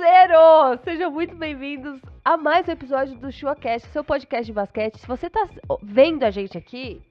Cruzeiro! Sejam muito bem-vindos a mais um episódio do ChuaCast, seu podcast de basquete. Se você tá vendo a gente aqui,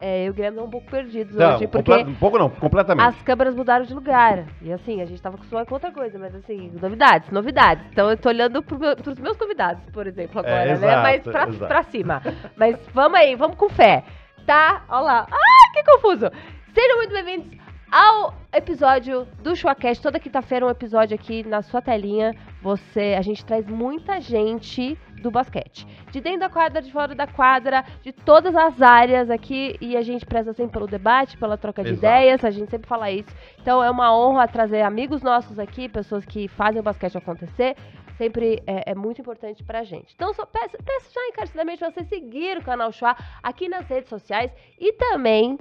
é, eu e o Guilherme um pouco perdidos não, hoje, porque... Um pouco não, completamente. As câmeras mudaram de lugar. E assim, a gente tava acostumado com outra coisa, mas assim, novidades, novidades. Então eu tô olhando pro meu, pros meus convidados, por exemplo, é, agora, é, exato, né? Mas pra, pra cima. mas vamos aí, vamos com fé. Tá? Olha lá. Ah, que confuso! Sejam muito bem-vindos ao episódio do Chuacast. Toda quinta-feira um episódio aqui na sua telinha. Você, a gente traz muita gente do basquete. De dentro da quadra, de fora da quadra, de todas as áreas aqui. E a gente preza sempre pelo debate, pela troca de Exato. ideias. A gente sempre fala isso. Então é uma honra trazer amigos nossos aqui, pessoas que fazem o basquete acontecer sempre é, é, muito importante pra gente. Então, só peço, peço já encarecidamente você seguir o canal Chua aqui nas redes sociais e também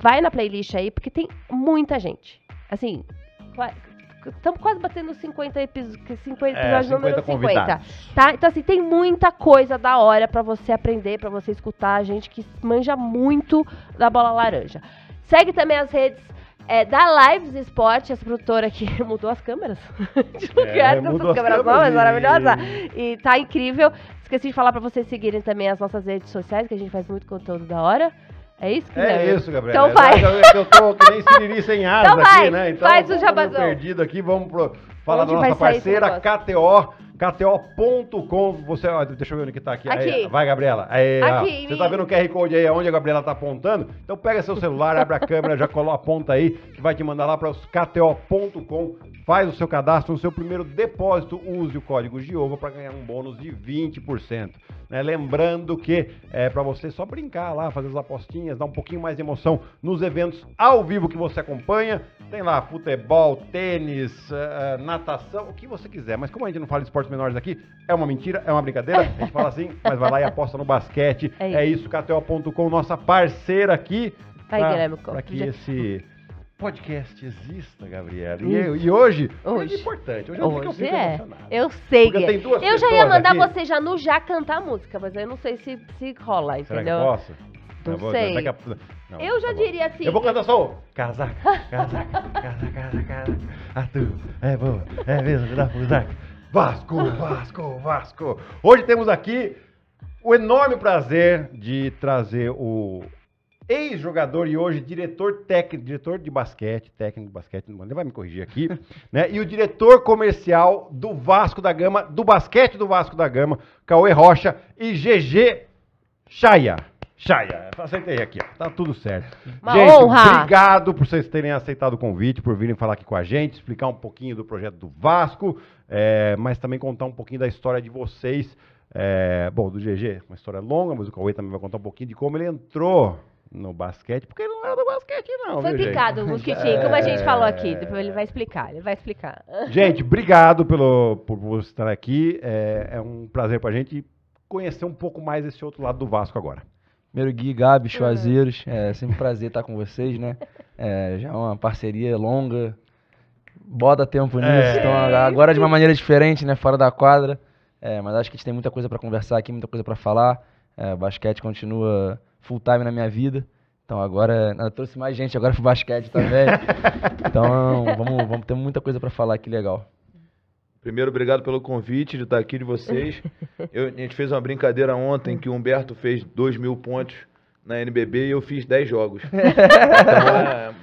vai na playlist aí, porque tem muita gente. Assim, estamos quase batendo 50, episódios, 50 episódios, é, número 50. Tá? Então, assim, tem muita coisa da hora para você aprender, para você escutar, a gente que manja muito da bola laranja. Segue também as redes é, da Lives Esporte, essa produtora que mudou as câmeras de é, lugar, é, mudou as câmeras novas, e... maravilhosa. E tá incrível. Esqueci de falar para vocês seguirem também as nossas redes sociais, que a gente faz muito conteúdo da hora. É isso que É isso, Gabriel. Então vai. Eu tô que nem siriri sem asa então aqui, né? Então, faz o jabazão. perdido aqui, vamos pro, falar Onde da nossa parceira KTO KTO.com. Você, ó, deixa eu ver onde que tá aqui. aqui. Aí, vai, Gabriela. Aí, aqui, ó, você tá vendo o QR Code aí onde a Gabriela tá apontando? Então pega seu celular, abre a câmera, já coloca a ponta aí, que vai te mandar lá para os KTO.com. Faz o seu cadastro, no seu primeiro depósito, use o código Giova para ganhar um bônus de 20%. Né? Lembrando que é para você só brincar lá, fazer as apostinhas, dar um pouquinho mais de emoção nos eventos ao vivo que você acompanha. Tem lá futebol, tênis, é, é, natação, o que você quiser. Mas como a gente não fala de esportes menores aqui. É uma mentira, é uma brincadeira. A gente fala assim, mas vai lá e aposta no basquete. É isso, é isso KTO.com, nossa parceira aqui. Para que esse podcast exista, Gabriela. E, eu, e hoje, hoje, é importante. Hoje, hoje eu sei que eu é. Eu sei. Porque tem duas eu já ia mandar aqui. você já no já cantar a música, mas eu não sei se, se rola, entendeu? que posso? Não, sei. a... não, eu tá já tá diria assim. Eu vou cantar só o casaca, casaca, casaca, casaca. A tu é boa, é mesmo, dá casaca. Vasco, Vasco, Vasco. Hoje temos aqui o enorme prazer de trazer o ex-jogador e hoje diretor técnico, diretor de basquete, técnico de basquete, ele vai me corrigir aqui, né? E o diretor comercial do Vasco da Gama, do basquete do Vasco da Gama, Cauê Rocha e GG Chaya. Chaya, aceitei aqui, ó. Tá tudo certo. Uma gente, honra. obrigado por vocês terem aceitado o convite, por virem falar aqui com a gente, explicar um pouquinho do projeto do Vasco, é, mas também contar um pouquinho da história de vocês. É, bom, do GG, uma história longa, mas o Cauê também vai contar um pouquinho de como ele entrou no basquete, porque ele não era do basquete, não. Foi viu, picado o mosquitinho, como a gente é. falou aqui. Depois ele vai explicar, ele vai explicar. Gente, obrigado pelo, por você estar aqui. É, é um prazer pra gente conhecer um pouco mais esse outro lado do Vasco agora. Primeiro Gui, Gabi, hum. Chuazeiros, é sempre um prazer estar com vocês, né? É, já é uma parceria longa, bota tempo é. nisso, é. então agora de uma maneira diferente, né? Fora da quadra, é, mas acho que a gente tem muita coisa para conversar aqui, muita coisa para falar. É, basquete continua full time na minha vida, então agora eu trouxe mais gente agora pro basquete também. então vamos, vamos ter muita coisa para falar aqui legal. Primeiro, obrigado pelo convite de estar aqui de vocês. Eu, a gente fez uma brincadeira ontem que o Humberto fez 2 mil pontos na NBB e eu fiz 10 jogos.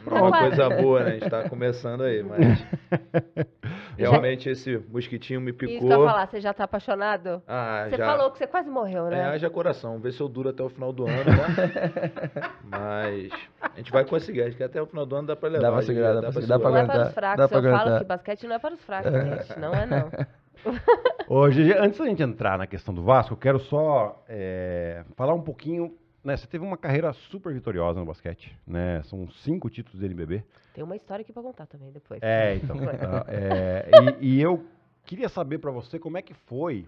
Então, é uma é. coisa boa, né? A gente está começando aí, mas... Realmente esse mosquitinho me picou. Isso que eu ia falar, você já está apaixonado? Ah, você já. falou que você quase morreu, né? É, já coração. Vê se eu duro até o final do ano, né? mas... A gente vai conseguir, acho que até o final do ano dá pra levar. Dá pra segurar, dá, dá pra segurar. Não aguentar, é para os fracos, dá eu aguentar. falo que basquete não é para os fracos, é. gente, não é não. Ô, Gigi, antes da gente entrar na questão do Vasco, eu quero só é, falar um pouquinho né, você teve uma carreira super vitoriosa no basquete, né? São cinco títulos do NBB. Tem uma história aqui pra contar também depois. É, então. Tá, é, e, e, eu queria saber para você como é que foi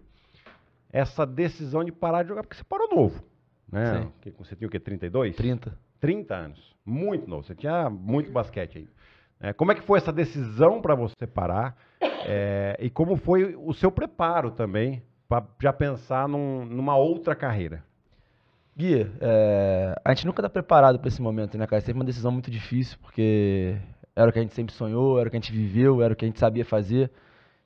essa decisão de parar de jogar, porque você parou novo, né? Sim. Você tinha o quê, 32? 30. 30 anos. Muito novo. Você tinha muito basquete aí. É, como é que foi essa decisão para você parar? É, e como foi o seu preparo também para já pensar num, numa outra carreira? Gui, é, a gente nunca está preparado para esse momento, né, cara? Sempre é uma decisão muito difícil, porque era o que a gente sempre sonhou, era o que a gente viveu, era o que a gente sabia fazer.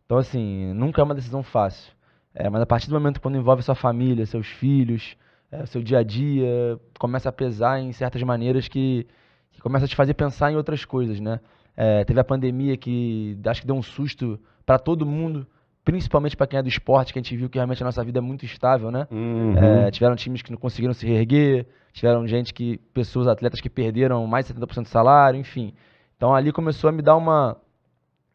Então, assim, nunca é uma decisão fácil. É, mas a partir do momento quando envolve sua família, seus filhos, é, seu dia a dia começa a pesar em certas maneiras que, que começa a te fazer pensar em outras coisas, né? É, teve a pandemia que acho que deu um susto para todo mundo, principalmente para quem é do esporte, que a gente viu que realmente a nossa vida é muito instável, né? Uhum. É, tiveram times que não conseguiram se reerguer, tiveram gente que, pessoas, atletas que perderam mais de 70% do salário, enfim. Então ali começou a me dar uma,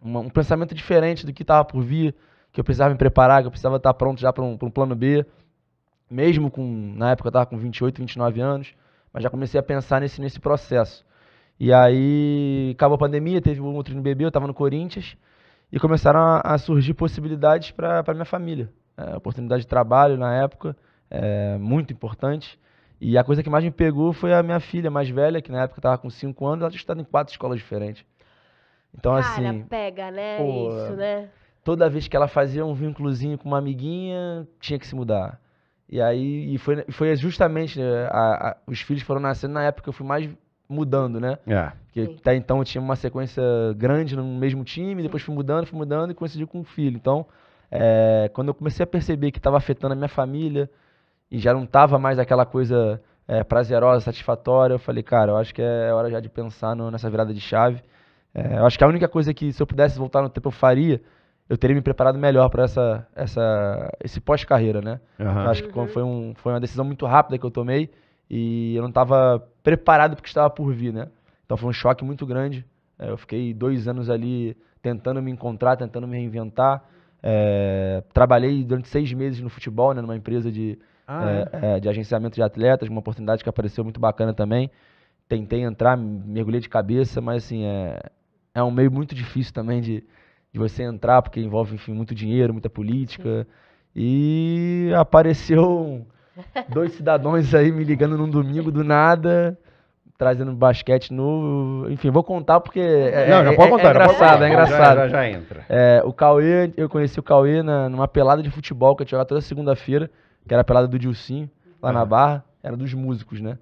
uma um pensamento diferente do que estava por vir, que eu precisava me preparar, que eu precisava estar tá pronto já para um, um plano B mesmo com, na época eu estava com 28, 29 anos, mas já comecei a pensar nesse, nesse processo. E aí acabou a pandemia, teve um outro bebê, eu estava no Corinthians, e começaram a, a surgir possibilidades para minha família. É, oportunidade de trabalho na época, é, muito importante. E a coisa que mais me pegou foi a minha filha mais velha, que na época estava com 5 anos, ela tinha estado em quatro escolas diferentes. Então, Cara, assim. pega, né? Pô, Isso, né? Toda vez que ela fazia um vínculozinho com uma amiguinha, tinha que se mudar. E aí, e foi, foi justamente, né, a, a, os filhos foram nascendo na época que eu fui mais mudando, né? É. Porque Sim. até então eu tinha uma sequência grande no mesmo time, depois fui mudando, fui mudando e coincidiu com o filho. Então, é, quando eu comecei a perceber que estava afetando a minha família e já não estava mais aquela coisa é, prazerosa, satisfatória, eu falei, cara, eu acho que é, é hora já de pensar no, nessa virada de chave. É, eu acho que a única coisa que, se eu pudesse voltar no tempo, eu faria eu teria me preparado melhor para essa, essa, esse pós-carreira, né? Uhum. acho que foi, um, foi uma decisão muito rápida que eu tomei e eu não estava preparado porque estava por vir, né? Então foi um choque muito grande. É, eu fiquei dois anos ali tentando me encontrar, tentando me reinventar. É, trabalhei durante seis meses no futebol, né, numa empresa de, ah, é, é. é de agenciamento de atletas, uma oportunidade que apareceu muito bacana também. Tentei entrar, mergulhei de cabeça, mas assim, é, é um meio muito difícil também de, de você entrar, porque envolve, enfim, muito dinheiro, muita política. E apareceu dois cidadãos aí me ligando num domingo do nada, trazendo basquete novo. Enfim, vou contar porque é, Não, é, já pode é, é contar, é, engraçado, é engraçado. Já, já, já entra. É, o Cauê, eu conheci o Cauê na, numa pelada de futebol que eu jogava toda segunda-feira, que era a pelada do Dilcinho, lá na Barra, era dos músicos, né?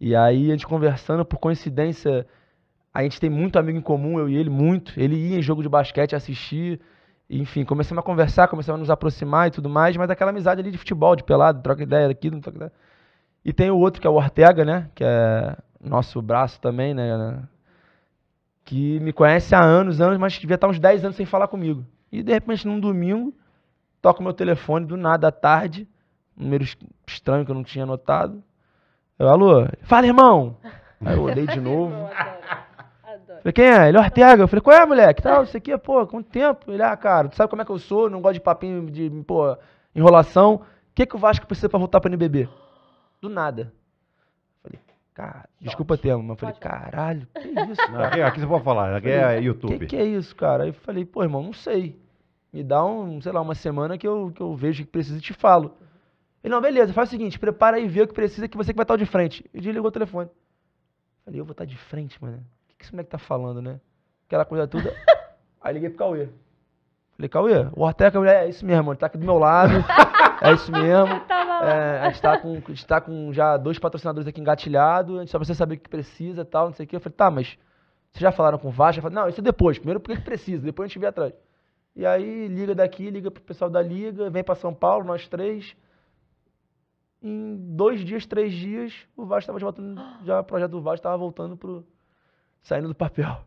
E aí a gente conversando, por coincidência, a gente tem muito amigo em comum, eu e ele, muito. Ele ia em jogo de basquete, assistia. Enfim, começamos a conversar, começamos a nos aproximar e tudo mais, mas daquela amizade ali de futebol, de pelado, troca ideia daqui, não troca ideia. E tem o outro, que é o Ortega, né? Que é nosso braço também, né? Que me conhece há anos, anos, mas devia estar uns 10 anos sem falar comigo. E de repente, num domingo, toca o meu telefone do nada à tarde, número estranho que eu não tinha anotado. Eu, alô, fala, irmão! Aí eu olhei de novo. Falei, quem é? Ele é Ortega. Eu falei, qual é, moleque? Tal, isso aqui, pô, quanto tempo? Ele, ah, cara, tu sabe como é que eu sou, não gosto de papinho, de, pô, enrolação. O que, que o Vasco precisa pra voltar pra NBB? Do nada. Falei, cara, desculpa termo, mas falei, caralho, que isso, cara? Aqui, aqui você pode falar, aqui é YouTube. Que que é isso, cara? Aí eu falei, pô, irmão, não sei. Me dá um, sei lá, uma semana que eu, que eu vejo o que precisa e te falo. Ele, não, beleza, faz o seguinte, prepara aí, vê o que precisa, que você que vai estar de frente. E ligou o telefone. Falei, eu vou estar de frente, mano que esse moleque tá falando, né? Aquela coisa toda. Aí liguei pro Cauê. Falei, Cauê, o Ortega é isso mesmo, ele tá aqui do meu lado. é isso mesmo. É, a, gente tá com, a gente tá com já dois patrocinadores aqui engatilhado, a gente só precisa saber o que precisa e tal, não sei o quê. Eu falei, tá, mas vocês já falaram com o Vasco? Falei, não, isso é depois. Primeiro porque precisa, depois a gente vê atrás. E aí liga daqui, liga pro pessoal da liga, vem para São Paulo, nós três. Em dois dias, três dias, o Vasco tava já voltando, já o projeto do Vasco tava voltando pro, saindo do papel.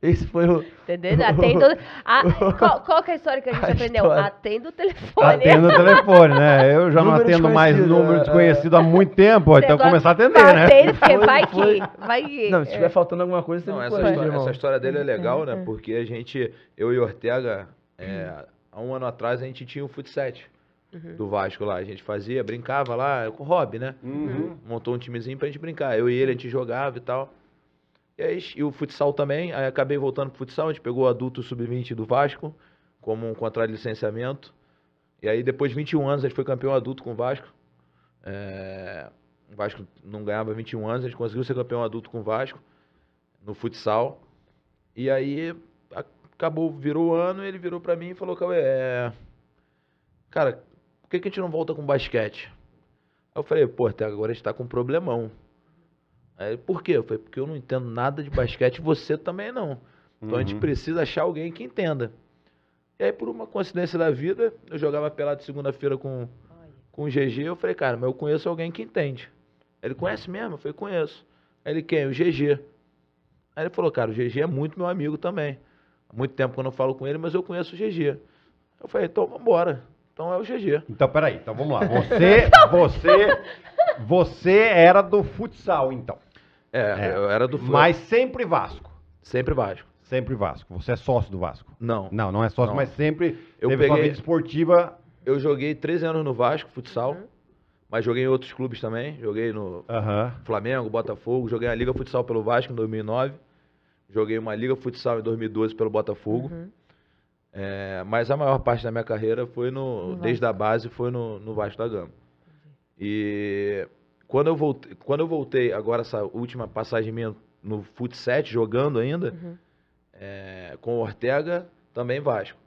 Esse foi o. Entendeu? Atendo. A, qual, qual que é a história que a gente a aprendeu? Atendo o telefone. Atendo o telefone, né? Eu já número não atendo mais número desconhecido é, é. há muito tempo, então Você então começar a atender, né? Atendo, porque vai que. Vai que. Não, se estiver é. faltando alguma coisa, você não, não essa, história, essa história dele é, é. legal, né? Porque a gente, eu e Ortega, é, há um ano atrás, a gente tinha o um uhum. futset. do Vasco lá. A gente fazia, brincava lá com o Rob, né? Uhum. Montou um timezinho pra gente brincar. Eu e ele, a gente jogava e tal. E, o futsal também, aí acabei voltando pro futsal, a gente pegou o adulto sub-20 do Vasco, como um contrato de licenciamento. E aí depois de 21 anos a gente foi campeão adulto com o Vasco. É... O Vasco não ganhava 21 anos, a gente conseguiu ser campeão adulto com o Vasco no futsal. E aí acabou, virou o ano, ele virou para mim e falou, Cauê, é... cara, por que, que a gente não volta com basquete? Aí eu falei, pô, até agora a gente tá com um problemão. Aí, por quê? Eu falei, porque eu não entendo nada de basquete, você também não. Então uhum. a gente uhum. precisa achar alguém que entenda. E aí, por uma coincidência da vida, eu jogava pelado segunda-feira com, com o GG. Eu falei, cara, mas eu conheço alguém que entende. Ele conhece mesmo? Eu falei, conheço. Aí ele quem? O GG. Aí ele falou, cara, o GG é muito meu amigo também. Há muito tempo que eu não falo com ele, mas eu conheço o GG. Eu falei, então vambora. Então é o GG. Então, peraí, então vamos lá. Você, você você era do futsal, então. É, É. eu era do futsal. Mas sempre Vasco. Sempre Vasco. Sempre Vasco. Você é sócio do Vasco. Não. Não, não é sócio, Não. mas sempre Eu teve sua vida esportiva. Eu joguei 13 anos no Vasco, futsal. Uhum. Mas joguei em outros clubes também. Joguei no Flamengo, Botafogo. Joguei a Liga Futsal pelo Vasco em 2009. Joguei uma Liga Futsal em 2012 pelo Botafogo. Uhum. É, mas a maior parte da minha carreira foi no. No desde a base foi no, no Vasco da Gama. E quando eu voltei, quando eu voltei agora essa última passagem minha no futsal jogando ainda, uhum. é, com o Ortega, também Vasco.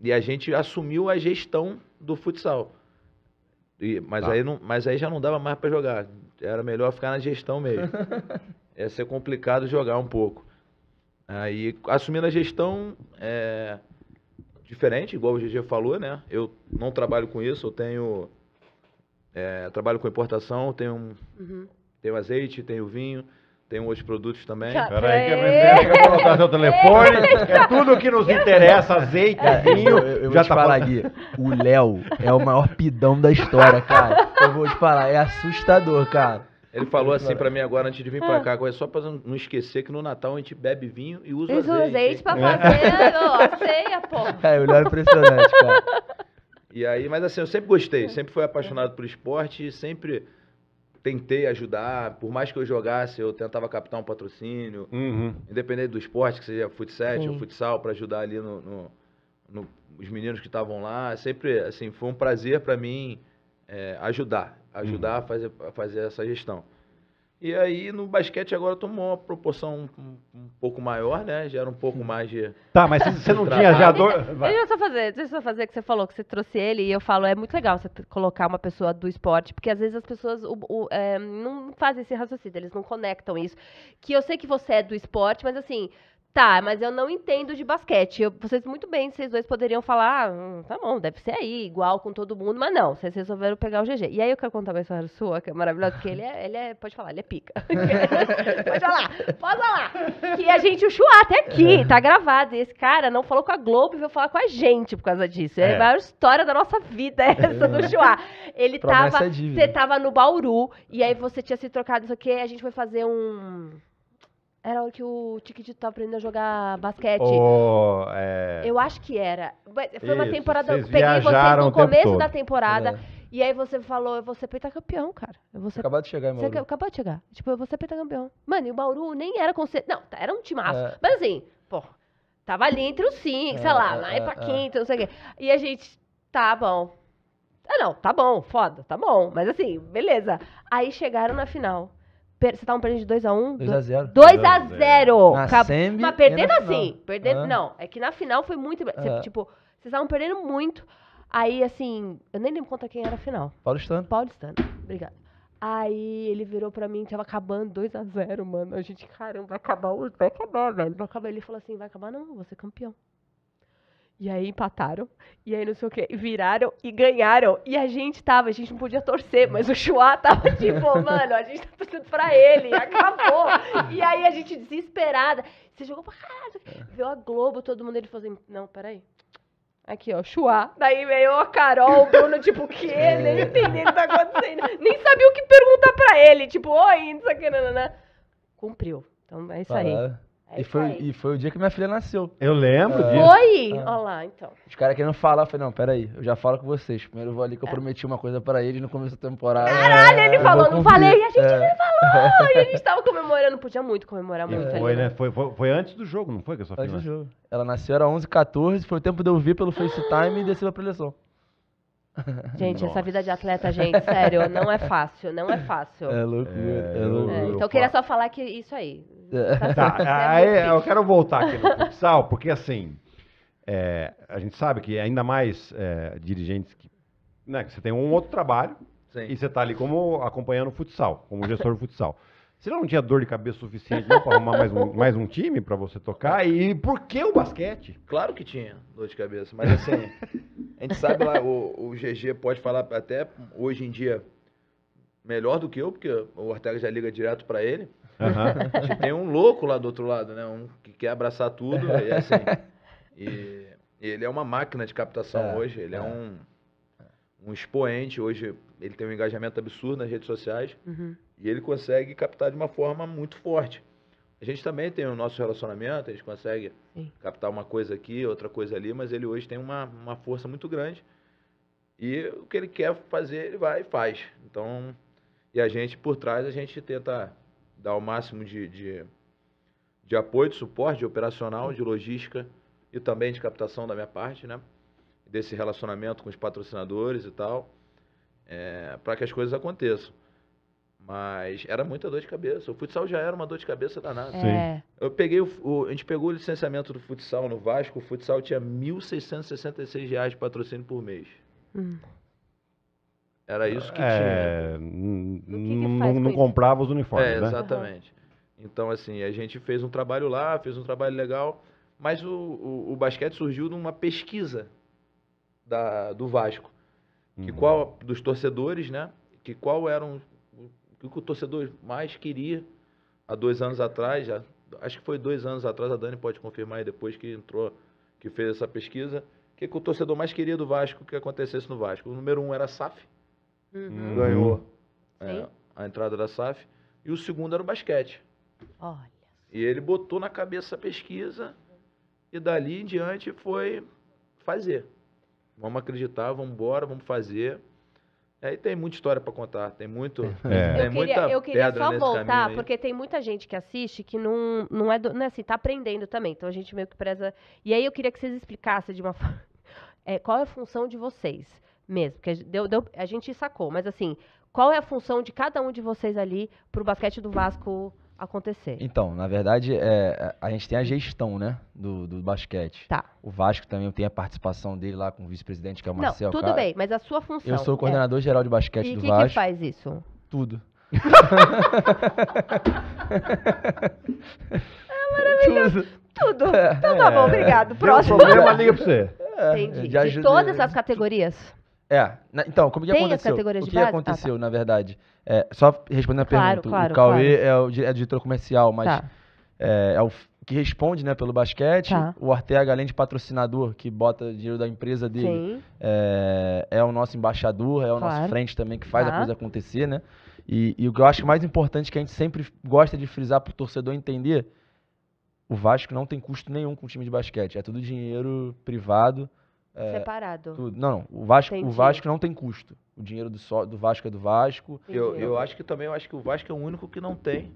E a gente assumiu a gestão do futsal. E, mas, tá. aí não, mas aí já não dava mais para jogar. Era melhor ficar na gestão mesmo. Ia ser complicado jogar um pouco. Aí, assumindo a gestão, é, diferente, igual o GG falou, né? Eu não trabalho com isso, eu tenho é, trabalho com importação, tenho, um, uhum. tenho azeite, tenho vinho, tenho outros produtos também. Peraí, que eu vou botar seu telefone. É tudo que nos interessa, azeite, é, vinho. Eu, eu já vou tá falar aqui. O Léo é o maior pidão da história, cara. Eu vou te falar, é assustador, cara. Ele falou assim para mim agora antes de vir para ah. cá, é só para não esquecer que no Natal a gente bebe vinho e usa azeite. Usa azeite para fazer ó, ceia, pô. É, o Léo é impressionante, cara. E aí, mas assim, eu sempre gostei, sempre fui apaixonado por esporte, sempre tentei ajudar, por mais que eu jogasse, eu tentava captar um patrocínio, uhum. independente do esporte, que seja futsal ou futsal, para ajudar ali no, no, no, os meninos que estavam lá. Sempre, assim, foi um prazer para mim é, ajudar, ajudar uhum. a, fazer, a fazer essa gestão. E aí no basquete agora tomou uma proporção um, um pouco maior, né? Gera um pouco mais de. Tá, mas você não tinha já dor. Deixa eu só fazer, deixa eu só fazer que você falou que você trouxe ele e eu falo, é muito legal você colocar uma pessoa do esporte, porque às vezes as pessoas o, o, é, não fazem esse raciocínio, eles não conectam isso. Que eu sei que você é do esporte, mas assim, Tá, mas eu não entendo de basquete. Eu, vocês muito bem, vocês dois poderiam falar, ah, hum, tá bom, deve ser aí, igual com todo mundo, mas não, vocês resolveram pegar o GG. E aí eu quero contar uma história sua, que é maravilhosa, porque ele é, ele é pode falar, ele é pica. pode falar, pode falar. Que a gente o Chua até tá aqui, é. tá gravado. E esse cara não falou com a Globo e veio falar com a gente por causa disso. É, é a maior história da nossa vida é essa do é. Chua. Ele Promessa tava, você tava no Bauru, e aí você tinha se trocado, isso aqui, a gente foi fazer um era o que o Tiquitito tava aprendendo a jogar basquete. Oh, é... Eu acho que era. Foi Isso, uma temporada. Eu peguei vocês no começo da temporada. É. E aí você falou, eu vou ser pentacampeão, cara. Eu vou ser... Acabou de chegar, Mauro. Você acabou de chegar. Tipo, eu vou ser pentacampeão. Mano, e o Bauru nem era conceito. Não, tá, era um timaço. É. Mas assim, pô, tava ali entre os cinco, sei lá, é, lá é, é, é. pra quinto, não sei o quê. E a gente, tá bom. Ah, não, tá bom, foda, tá bom. Mas assim, beleza. Aí chegaram na final. Você tava tá perdendo de 2x1? 2x0. 2x0! Acab... Mas perdendo assim. Perdendo, ah. não. É que na final foi muito. Cê, é. Tipo, vocês estavam perdendo muito. Aí, assim, eu nem lembro contra quem era a final. Paulistano. Paulistano. Obrigada. Aí ele virou pra mim, tava acabando 2x0, mano. A gente, caramba, vai acabar hoje, vai acabar, velho. Vai acabar. Ele falou assim: vai acabar não, vou ser é campeão. E aí empataram. E aí não sei o que. Viraram e ganharam. E a gente tava, a gente não podia torcer, mas o Chua tava tipo, mano, a gente tá torcendo pra ele. Acabou. e aí a gente desesperada. Você jogou pra caralho. É. Viu a Globo, todo mundo ele fazendo. Assim, não, peraí. Aqui, ó, Chua. Daí veio a Carol, o Bruno, tipo, o quê? É. Nem entendendo o que tá acontecendo. Nem sabia o que perguntar pra ele. Tipo, oi, não sei o que, não. Cumpriu. Então é isso aí. É e, foi, e foi o dia que minha filha nasceu. Eu lembro é. disso. Foi? É. Olha lá, então. Os caras querendo falar, eu falei, não, peraí, eu já falo com vocês. Primeiro eu vou ali que eu é. prometi uma coisa pra eles no começo da temporada. Caralho, ele falou, não falei, e a gente é. nem falou. E a gente tava comemorando, podia muito comemorar muito. É. Foi, ali, né? né? Foi, foi, foi, antes do jogo, não foi que eu só fiz? Antes do jogo. Ela nasceu, era 11h14, foi o tempo de eu vir pelo FaceTime e descer pra preleção. Gente, Nossa. essa vida de atleta, gente, sério, não é fácil, não é fácil. É loucura, é, é loucura. É, então eu queria só falar que isso aí, Tá, é aí eu quero voltar aqui no futsal, porque assim, é, a gente sabe que ainda mais é, dirigentes que, né, que você tem um outro trabalho Sim. e você está ali como acompanhando o futsal, como gestor de futsal. Você não tinha dor de cabeça suficiente para arrumar mais um, mais um time para você tocar? E por que o basquete? Claro que tinha dor de cabeça, mas assim, a gente sabe lá, o, o GG pode falar até hoje em dia melhor do que eu, porque o Ortega já liga direto para ele. Uhum. tem um louco lá do outro lado, né? Um que quer abraçar tudo. E é assim. E ele é uma máquina de captação é, hoje. Ele é, é um, um expoente. Hoje ele tem um engajamento absurdo nas redes sociais. Uhum. E ele consegue captar de uma forma muito forte. A gente também tem o nosso relacionamento, a gente consegue Sim. captar uma coisa aqui, outra coisa ali, mas ele hoje tem uma, uma força muito grande. E o que ele quer fazer, ele vai e faz. Então, e a gente por trás, a gente tenta dar o máximo de, de, de apoio, de suporte, de operacional, de logística e também de captação da minha parte, né? Desse relacionamento com os patrocinadores e tal, é, para que as coisas aconteçam. Mas era muita dor de cabeça. O futsal já era uma dor de cabeça danada. É. Eu peguei o, o, a gente pegou o licenciamento do futsal no Vasco, o futsal tinha R$ 1.666 de patrocínio por mês. Hum. Era isso que é, tinha. Não, não comprava os uniformes, é, né? Exatamente. Então, assim, a gente fez um trabalho lá, fez um trabalho legal, mas o, o, o basquete surgiu numa pesquisa da, do Vasco. Que uhum. qual, dos torcedores, né? Que qual era um, o que o torcedor mais queria há dois anos atrás, já, acho que foi dois anos atrás, a Dani pode confirmar aí depois que entrou, que fez essa pesquisa, o que, que o torcedor mais queria do Vasco que acontecesse no Vasco? O número um era SAF, Uhum. Ganhou uhum. é, a entrada da SAF. E o segundo era o basquete. Olha. E ele botou na cabeça a pesquisa e dali em diante foi fazer. Vamos acreditar, vamos embora, vamos fazer. Aí tem muita história para contar, tem muito. É. Tem eu muita queria, eu queria só voltar, porque tem muita gente que assiste que não, não é, não é assim, tá aprendendo também. Então a gente meio que preza. E aí eu queria que vocês explicassem de uma forma. É, qual é a função de vocês? mesmo. Porque deu, deu, a gente sacou, mas assim, qual é a função de cada um de vocês ali para o basquete do Vasco acontecer? Então, na verdade, é, é, a gente tem a gestão, né, do, do basquete. Tá. O Vasco também tem a participação dele lá com o vice-presidente, que é o Marcelo. Não, tudo bem, mas a sua função... Eu sou o é coordenador é... geral de basquete e do que Vasco. E quem faz isso? Tudo. é maravilhoso. Tudo. Então tá é, bom, obrigado. Próximo. Problema, liga pra você. É, Entendi. De todas as categorias? É, na, então, como que Tem aconteceu? o que base? Tá, aconteceu, ah, tá. na verdade? É, só respondendo a claro, pergunta, claro, o Cauê claro. é, o, é diretor comercial, mas tá. é, é, o que responde né, pelo basquete, tá. o Ortega, além de patrocinador, que bota dinheiro da empresa dele, é, é, o nosso embaixador, é o nosso frente também, que faz a tá. coisa acontecer, né? E, e o que eu acho mais importante, que a gente sempre gosta de frisar para o torcedor entender, o Vasco não tem custo nenhum com o time de basquete, é tudo dinheiro privado, é, Separado. Tudo. Não, não. O Vasco, o Vasco não tem custo. O dinheiro do, só, do Vasco é do Vasco. Eu, eu acho que também, eu acho que o Vasco é o único que não tem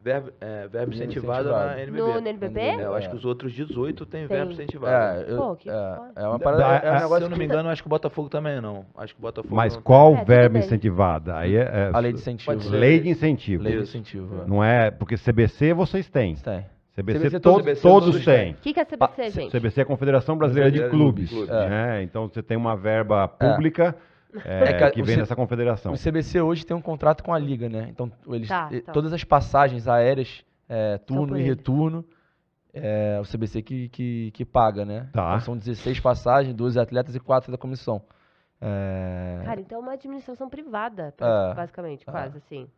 verbo, é, verbo incentivado, incentivado, na NBB. No, NBB? É, eu acho que os outros 18 tem, tem. verbo incentivado. É, eu, Pô, é, é uma parada. É, é, um ah, negócio se eu não me tá engano, acho que o Botafogo também não. Acho que o Botafogo Mas qual é, tem. verbo incentivado? Aí é, é, a lei de incentivo. Lei de incentivo. Lei de incentivo. Não é. Porque CBC vocês têm. Tem. CBC, CBC todos, CBC todos têm. O que, que é CBC, ah, gente? CBC é a Confederação Brasileira de Clubes. Clubes. É, é. Então você tem uma verba é. pública. É. É, que vem C... confederação. O CBC hoje tem um contrato com a Liga, né? Então, eles, tá, tá. todas as passagens aéreas, é, turno e retorno, é o CBC que, que, que paga, né? Tá. Então, são 16 passagens, 12 atletas e 4 da comissão. É... Cara, então é uma administração privada, é, basicamente, quase assim.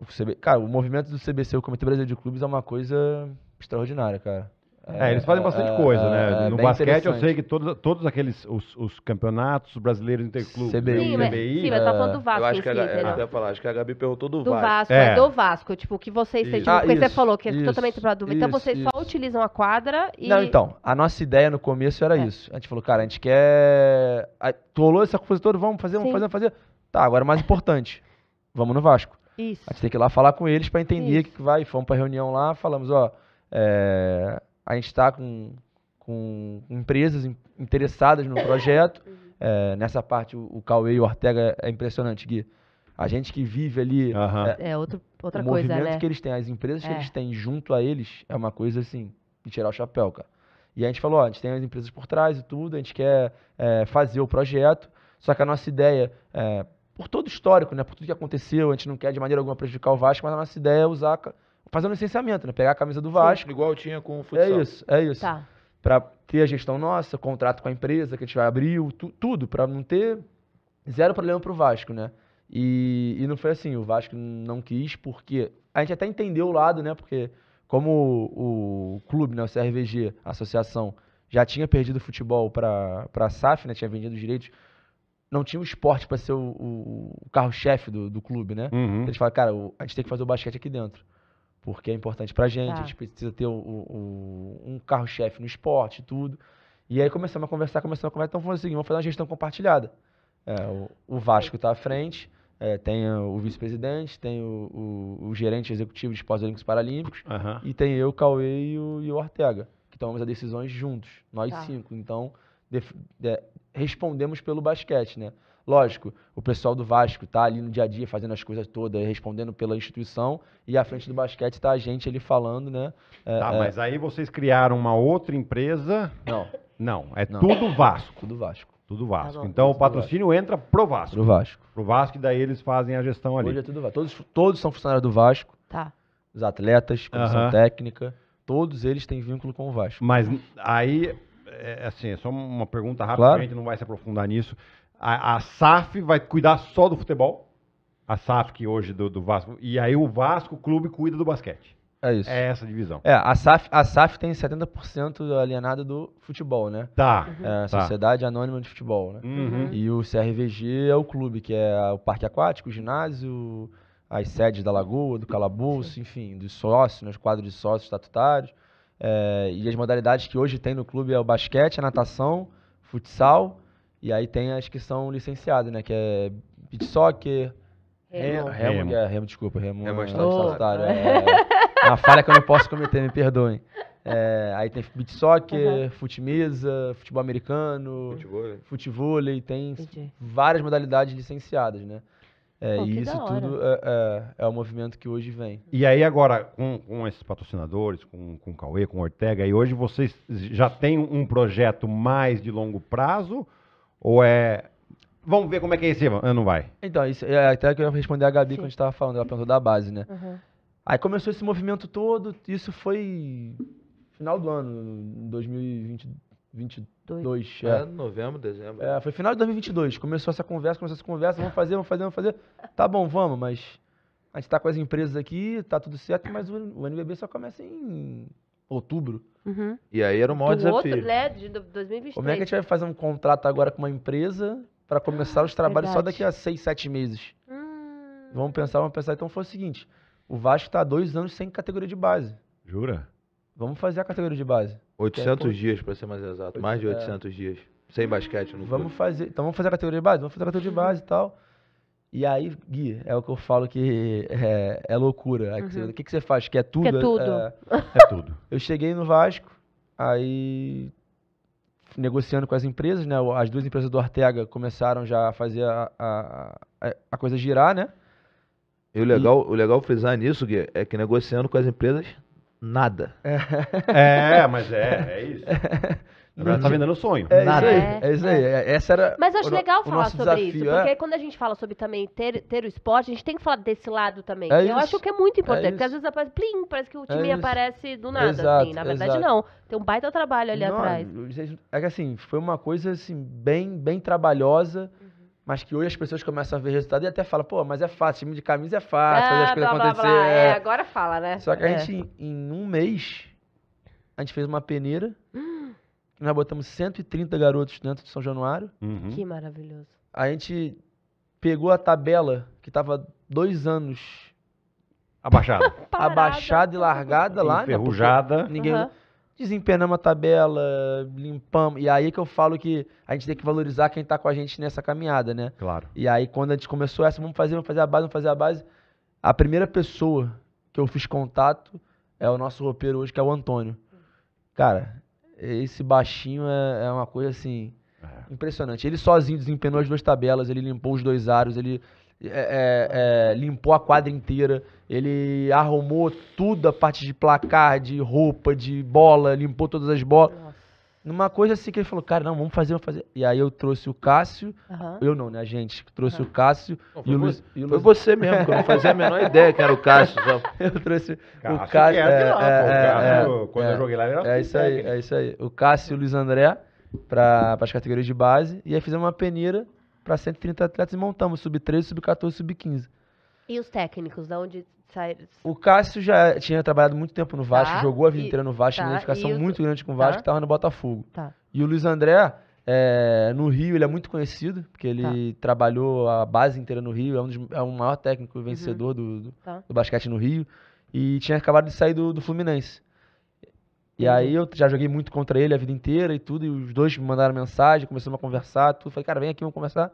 O CB... Cara, o movimento do CBC, o Comitê Brasileiro de Clubes, é uma coisa extraordinária, cara. É, eles é, fazem bastante é, coisa, né? É, é no basquete eu sei que todos, todos aqueles os, os campeonatos brasileiros interclubes, CBI, né? sim, CBI. Sim, mas tá falando do Vasco. Eu acho que a, Gabi, falar, acho que a Gabi perguntou do, do Vasco. Vasco é. do Vasco, tipo, que vocês têm, tipo, ah, porque isso, você falou que isso, é totalmente pra dúvida. Então, isso, então vocês só utilizam a quadra e Não, então, a nossa ideia no começo era isso. A gente falou, cara, a gente quer a, tolou essa coisa toda, vamos fazer, vamos sim. fazer, fazer. Tá, agora mais importante. vamos no Vasco. Isso. A gente tem que ir lá falar com eles para entender o que, que vai. Fomos pra reunião lá, falamos, ó, é, a gente está com, com empresas interessadas no projeto. Uhum. É, nessa parte, o, Cauê e o Ortega é impressionante, Gui. A gente que vive ali. Uhum. É, é outro, outra o coisa, né? O movimento que eles têm, as empresas que é. eles têm junto a eles, é uma coisa assim, de tirar o chapéu, cara. E a gente falou: ó, a gente tem as empresas por trás e tudo, a gente quer é, fazer o projeto, só que a nossa ideia é, por todo o histórico, né, por tudo que aconteceu, a gente não quer de maneira alguma prejudicar o Vasco, mas a nossa ideia é usar fazer um licenciamento, né? Pegar a camisa do Vasco. Sim, igual tinha com o é futsal. É isso, é isso. Tá. Pra ter a gestão nossa, contrato com a empresa que a gente vai abrir, tu, tudo, pra não ter zero problema pro Vasco, né? E, e não foi assim, o Vasco não quis, porque a gente até entendeu o lado, né? Porque como o, o clube, né, o CRVG, a associação, já tinha perdido o futebol para a SAF, né, tinha vendido os direitos, não tinha o esporte para ser o, o, o carro-chefe do, do, clube, né? Uhum. Então gente fala, cara, a gente tem que fazer o basquete aqui dentro porque é importante pra gente, tá. a gente precisa ter o, o, um carro-chefe no esporte, tudo. E aí começamos a conversar, começamos a conversar, então vamos assim, seguir, vamos fazer uma gestão compartilhada. É, o, o, Vasco está à frente, é, tem o vice-presidente, tem o, o, o, gerente executivo de esportes olímpicos paralímpicos, uhum. e tem eu, Cauê e o, e Ortega, que tomamos as decisões juntos, nós tá. cinco. Então, de, é, respondemos pelo basquete, né? Lógico, o pessoal do Vasco está ali no dia a dia fazendo as coisas todas, respondendo pela instituição, e à frente do basquete está a gente ali falando, né? É, tá, é... mas aí vocês criaram uma outra empresa. Não. Não, é Não. tudo Vasco. Tudo Vasco. Tudo tá Vasco. bom, então tudo o patrocínio Vasco. entra pro Vasco. Pro Vasco. Pro Vasco, e daí eles fazem a gestão ali. Hoje é tudo Vasco. Todos, todos são funcionários do Vasco. Tá. Os atletas, comissão uh -huh. técnica, todos eles têm vínculo com o Vasco. Mas aí, é, assim, é só uma pergunta rápida, claro. a gente não vai se aprofundar nisso a, a SAF vai cuidar só do futebol, a SAF que hoje do, do Vasco, e aí o Vasco Clube cuida do basquete. É isso. É essa divisão. É, a SAF, a SAF tem 70% alienada do futebol, né? Tá. É a tá. Sociedade tá. Anônima de Futebol, né? Uhum. E o CRVG é o clube, que é o parque aquático, o ginásio, as sedes da Lagoa, do Calabouço, Sim. enfim, dos sócios, nos né? quadros de sócios estatutários. É, e as modalidades que hoje tem no clube é o basquete, a natação, futsal e aí tem as que são licenciadas, né? Que é beach soccer, Remo. Remo, Remo. É, Remo desculpa, Remo, Remo é é, é, uma falha que eu não posso cometer, me perdoem. É, aí tem beach soccer, uhum. futmesa, futebol americano, futebol, tem Entendi. várias modalidades licenciadas, né? É, Pô, e isso tudo é, é, é, o movimento que hoje vem. E aí agora, com, com esses patrocinadores, com, com o Cauê, com o Ortega, e hoje vocês já têm um projeto mais de longo prazo ou é. Vamos ver como é que é esse ano, ah, não vai. Então, isso, é, até que eu ia responder a Gabi Sim. quando a gente estava falando, ela perguntou da base, né? Uhum. Aí começou esse movimento todo, isso foi final do ano, 2022. É, é, novembro, dezembro. É, foi final de 2022. Começou essa conversa, começou essa conversa, vamos fazer, vamos fazer, vamos fazer. Tá bom, vamos, mas a gente tá com as empresas aqui, tá tudo certo, mas o, o NBB só começa em outubro. Uhum. E aí era o maior do desafio. Outro, né, led de 2023. Como é que a gente vai fazer um contrato agora com uma empresa para ah, começar os trabalhos verdade. só daqui a seis, sete meses? Hum. Vamos pensar, vamos pensar. Então foi o seguinte: o Vasco está há dois anos sem categoria de base. Jura? Vamos fazer a categoria de base. 800 é, dias, para ser mais exato. Mais de 800 é. dias. Sem basquete. No vamos clube. fazer. Então vamos fazer a categoria de base? Vamos fazer a categoria de base e tal. E aí, Gui, é o que eu falo que é, é loucura. que uhum. o que, que você faz? Que é tudo? Que é tudo. É, é tudo. Eu cheguei no Vasco, aí negociando com as empresas, né? As duas empresas do Ortega começaram já a fazer a, a, a coisa girar, né? E o legal, e... o legal frisar nisso, Gui, é que negociando com as empresas, nada. É, é mas é, é isso tá uhum. vendendo o sonho. É, é Nada. É. É isso aí. É, isso aí. É, essa era Mas eu acho o, legal falar sobre desafio, isso, porque é? quando a gente fala sobre também ter, ter o esporte, a gente tem que falar desse lado também. eu acho que é muito importante, porque às vezes aparece, plim, parece que o time aparece do nada, assim. exato, assim. Na verdade, exato. não. Tem um baita trabalho ali não, atrás. É que assim, foi uma coisa assim, bem, bem trabalhosa. Uhum. Mas que hoje as pessoas começam a ver resultado e até falam, pô, mas é fácil, time de camisa é fácil, ah, as blá, Blá, blá. É... agora fala, né? Só que a gente, em, em um mês, a gente fez uma peneira. Hum nós botamos 130 garotos dentro de São Januário. Uhum. Que maravilhoso. A gente pegou a tabela que estava dois anos abaixada. abaixada e largada lá. Né? Enferrujada. Né? Ninguém... Uhum. Desempenamos a tabela, limpamos. E aí que eu falo que a gente tem que valorizar quem está com a gente nessa caminhada, né? Claro. E aí quando a gente começou essa, vamos fazer, vamos fazer a base, vamos fazer a base. A primeira pessoa que eu fiz contato é o nosso roupeiro hoje, que é o Antônio. Cara, esse baixinho é, é uma coisa assim. É. Impressionante. Ele sozinho desempenou as duas tabelas, ele limpou os dois aros, ele é, é, é limpou a quadra inteira, ele arrumou tudo a parte de placar, de roupa, de bola, limpou todas as bolas numa coisa assim que ele falou, cara, não, vamos fazer, vamos fazer. E aí eu trouxe o Cássio, uhum. eu não, né, gente, trouxe uhum. o Cássio e o Luiz. Foi você mesmo, que eu não fazia a menor ideia que era o Cássio. Só... eu trouxe Cássio o Cássio. Era é, é, é, é, quando eu é. joguei lá era É assim, isso aí, é isso aí. O Cássio e o Luiz André para as categorias de base e aí fizemos uma peneira para 130 atletas e montamos sub-13, sub-14, sub-15. E os técnicos, da onde o Cássio já tinha trabalhado muito tempo no Vasco, tá, jogou a vida inteira no Vasco, tá, uma identificação muito grande com o Vasco, tá. estava no Botafogo. Tá. E o Luiz André, é, no Rio, ele é muito conhecido, porque ele tá. trabalhou a base inteira no Rio, é um, dos, é um maior técnico uhum. vencedor uhum. do, do, tá. do, basquete no Rio, e tinha acabado de sair do, do Fluminense. E aí eu já joguei muito contra ele a vida inteira e tudo, e os dois me mandaram mensagem, começamos a conversar, tudo. Falei, cara, vem aqui, vamos conversar.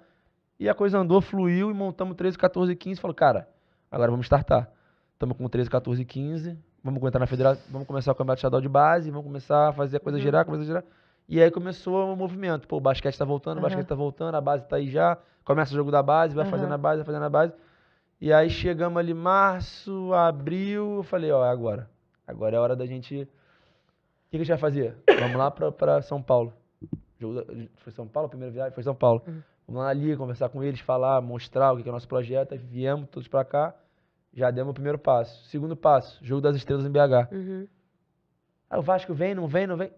E a coisa andou, fluiu, e montamos 13, 14, 15. falou, cara, agora vamos startar. Estamos com 13, 14, 15. Vamos entrar na federação, vamos começar o campeonato estadual de base, vamos começar a fazer a coisa uhum. girar, a coisa girar. E aí começou o movimento. Pô, o basquete está voltando, o uhum. basquete está voltando, a base está aí já. Começa o jogo da base, vai uhum. fazendo a base, vai fazendo a base. E aí chegamos ali março, abril, eu falei, ó, é agora. Agora é hora da gente... O que, a gente vai fazer? Vamos lá para São Paulo. Da... Foi São Paulo, a primeira viagem foi São Paulo. Uhum. Vamos lá ali, conversar com eles, falar, mostrar o que é o nosso projeto. Aí viemos todos para cá. Já demos o primeiro passo. Segundo passo, jogo das estrelas em BH. Uhum. o Vasco vem, não vem, não vem.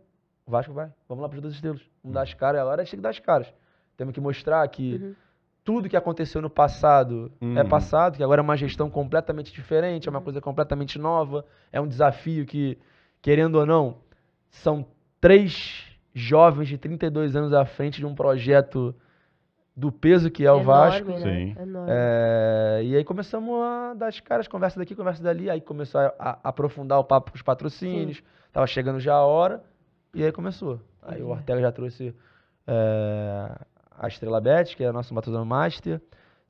O Vasco vai. Vamos lá para o jogo das estrelas. Vamos uhum. dar as caras. Agora é a gente dar as caras. Temos que mostrar que uhum. tudo que aconteceu no passado é uhum. passado, que agora é uma gestão completamente diferente, é uma coisa completamente nova, é um desafio que, querendo ou não, são três jovens de 32 anos à frente de um projeto do peso que é, o Vasco. Enorme, né? Sim. é, e aí começamos a dar as caras, conversa daqui, conversa dali. Aí começou a, a aprofundar o papo com os patrocínios. Sim. Tava chegando já a hora. E aí começou. Aí o Ortega já trouxe é, a Estrela Bet, que é a nossa Matuzano Master.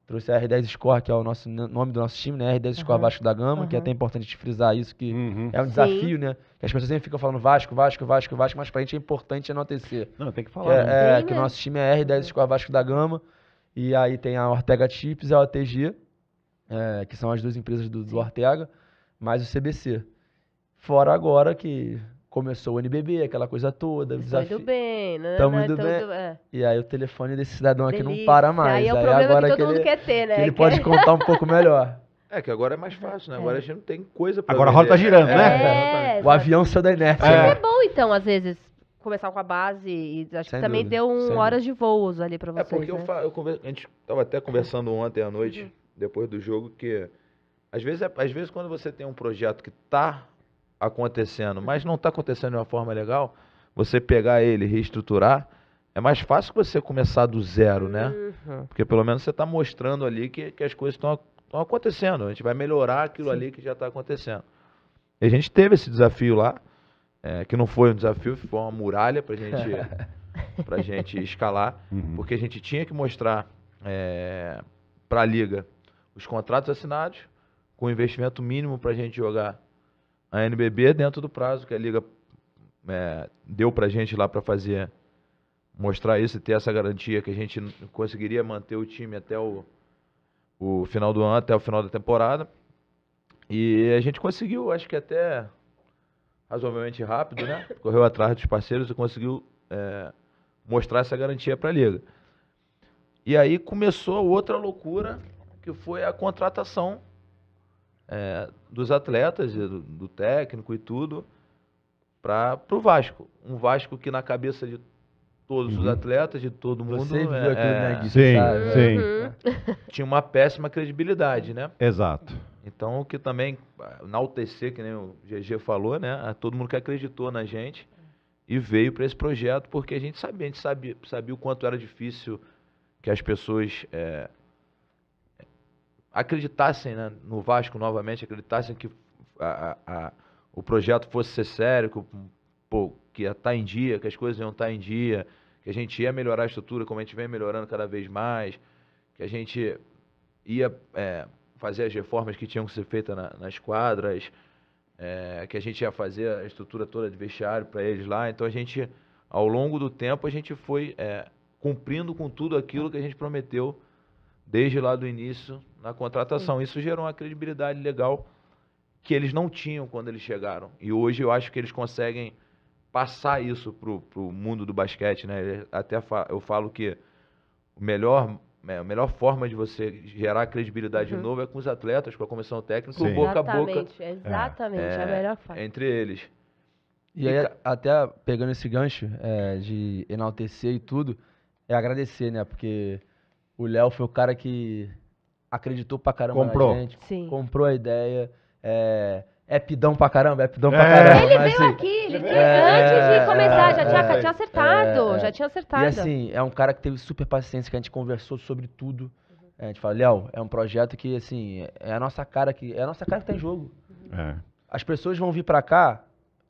Trouxe a R10 Score, que é o nosso nome do nosso time, né? R10 Score uhum. Vasco da Gama, uhum. que é até importante te frisar isso, que uhum. é um desafio, Sim. né? Que as pessoas sempre ficam falando Vasco, Vasco, Vasco, Vasco, mas pra gente é importante anotecer Não, tem que falar. Que é, né? é, é que o nosso time é R10 uhum. Score Vasco da Gama, e aí tem a Ortega Chips e é a OTG, é, que são as duas empresas do, do Ortega, mais o CBC. Fora agora que começou o NBB, aquela coisa toda. Tudo indo bem, né? Estamos né, indo bem. É. E aí o telefone desse cidadão Delícia. aqui não para mais. Aí é o aí problema agora que todo que ele, quer ter, né? Que ele pode contar um pouco melhor. É, que agora é mais fácil, né? É. Agora é. a gente não tem coisa pra Agora a roda tá girando, é, né? É, o avião saiu da inércia. É. Né? é bom, então, às vezes, começar com a base. E acho sem que também dúvida, deu um horas dúvida. de voos ali pra vocês, É porque né? eu, falo, eu a gente tava até conversando ontem à noite, uhum. depois do jogo, que... Às vezes, é, às vezes, quando você tem um projeto que tá acontecendo, mas não está acontecendo de uma forma legal, você pegar ele reestruturar, é mais fácil que você começar do zero, né? Uhum. Porque pelo menos você está mostrando ali que, que as coisas estão acontecendo. A gente vai melhorar aquilo Sim. ali que já está acontecendo. E a gente teve esse desafio lá, é, que não foi um desafio, foi uma muralha para gente, a gente escalar, uhum. porque a gente tinha que mostrar é, para a liga os contratos assinados, com investimento mínimo para a gente jogar a NBB, é dentro do prazo que a Liga é, deu para a gente lá para fazer, mostrar isso e ter essa garantia que a gente conseguiria manter o time até o, o final do ano, até o final da temporada. E a gente conseguiu, acho que até razoavelmente rápido, né? Correu atrás dos parceiros e conseguiu é, mostrar essa garantia para a Liga. E aí começou outra loucura, que foi a contratação é, dos atletas, do, do, técnico e tudo, para o Vasco. Um Vasco que na cabeça de todos uhum. os atletas, de todo mundo. Você viu é, aquilo, né? De sim, sabe, é, sim. Uhum. Tinha uma péssima credibilidade, né? Exato. Então, o que também, ah, na UTC, que nem o GG falou, né? Ah, todo mundo que acreditou na gente e veio para esse projeto, porque a gente sabia, a gente sabia, sabia o quanto era difícil que as pessoas é, acreditassem né, no Vasco novamente, acreditassem que a, a, a, o projeto fosse ser sério, que, pô, que ia estar tá em dia, que as coisas iam estar tá em dia, que a gente ia melhorar a estrutura, como a gente vem melhorando cada vez mais, que a gente ia é, fazer as reformas que tinham que ser feitas na, nas quadras, é, que a gente ia fazer a estrutura toda de vestiário para eles lá. Então a gente, ao longo do tempo, a gente foi é, cumprindo com tudo aquilo que a gente prometeu desde lá do início na contratação. Sim. Isso gerou uma credibilidade legal que eles não tinham quando eles chegaram. E hoje eu acho que eles conseguem passar isso pro, o mundo do basquete, né? Até fa eu falo que o melhor é, a melhor forma de você gerar credibilidade uhum. de novo é com os atletas, com a comissão técnica, Sim. boca a boca. Exatamente, é, é a é, melhor forma. Entre eles. E, e aí, até pegando esse gancho é, de enaltecer e tudo, é agradecer, né? Porque o Léo foi o cara que acreditou pra caramba Comprou. na gente. Sim. Comprou a ideia. É, é pidão pra caramba, é pidão é. pra caramba. Ele mas, veio assim, aqui, ele veio é, antes de é, começar, é, já tinha, é. tinha acertado, é, já tinha acertado. E assim, é um cara que teve super paciência, que a gente conversou sobre tudo. Uhum. A gente fala, Léo, é um projeto que, assim, é a nossa cara que, é a nossa cara que tá em jogo. Uhum. As pessoas vão vir pra cá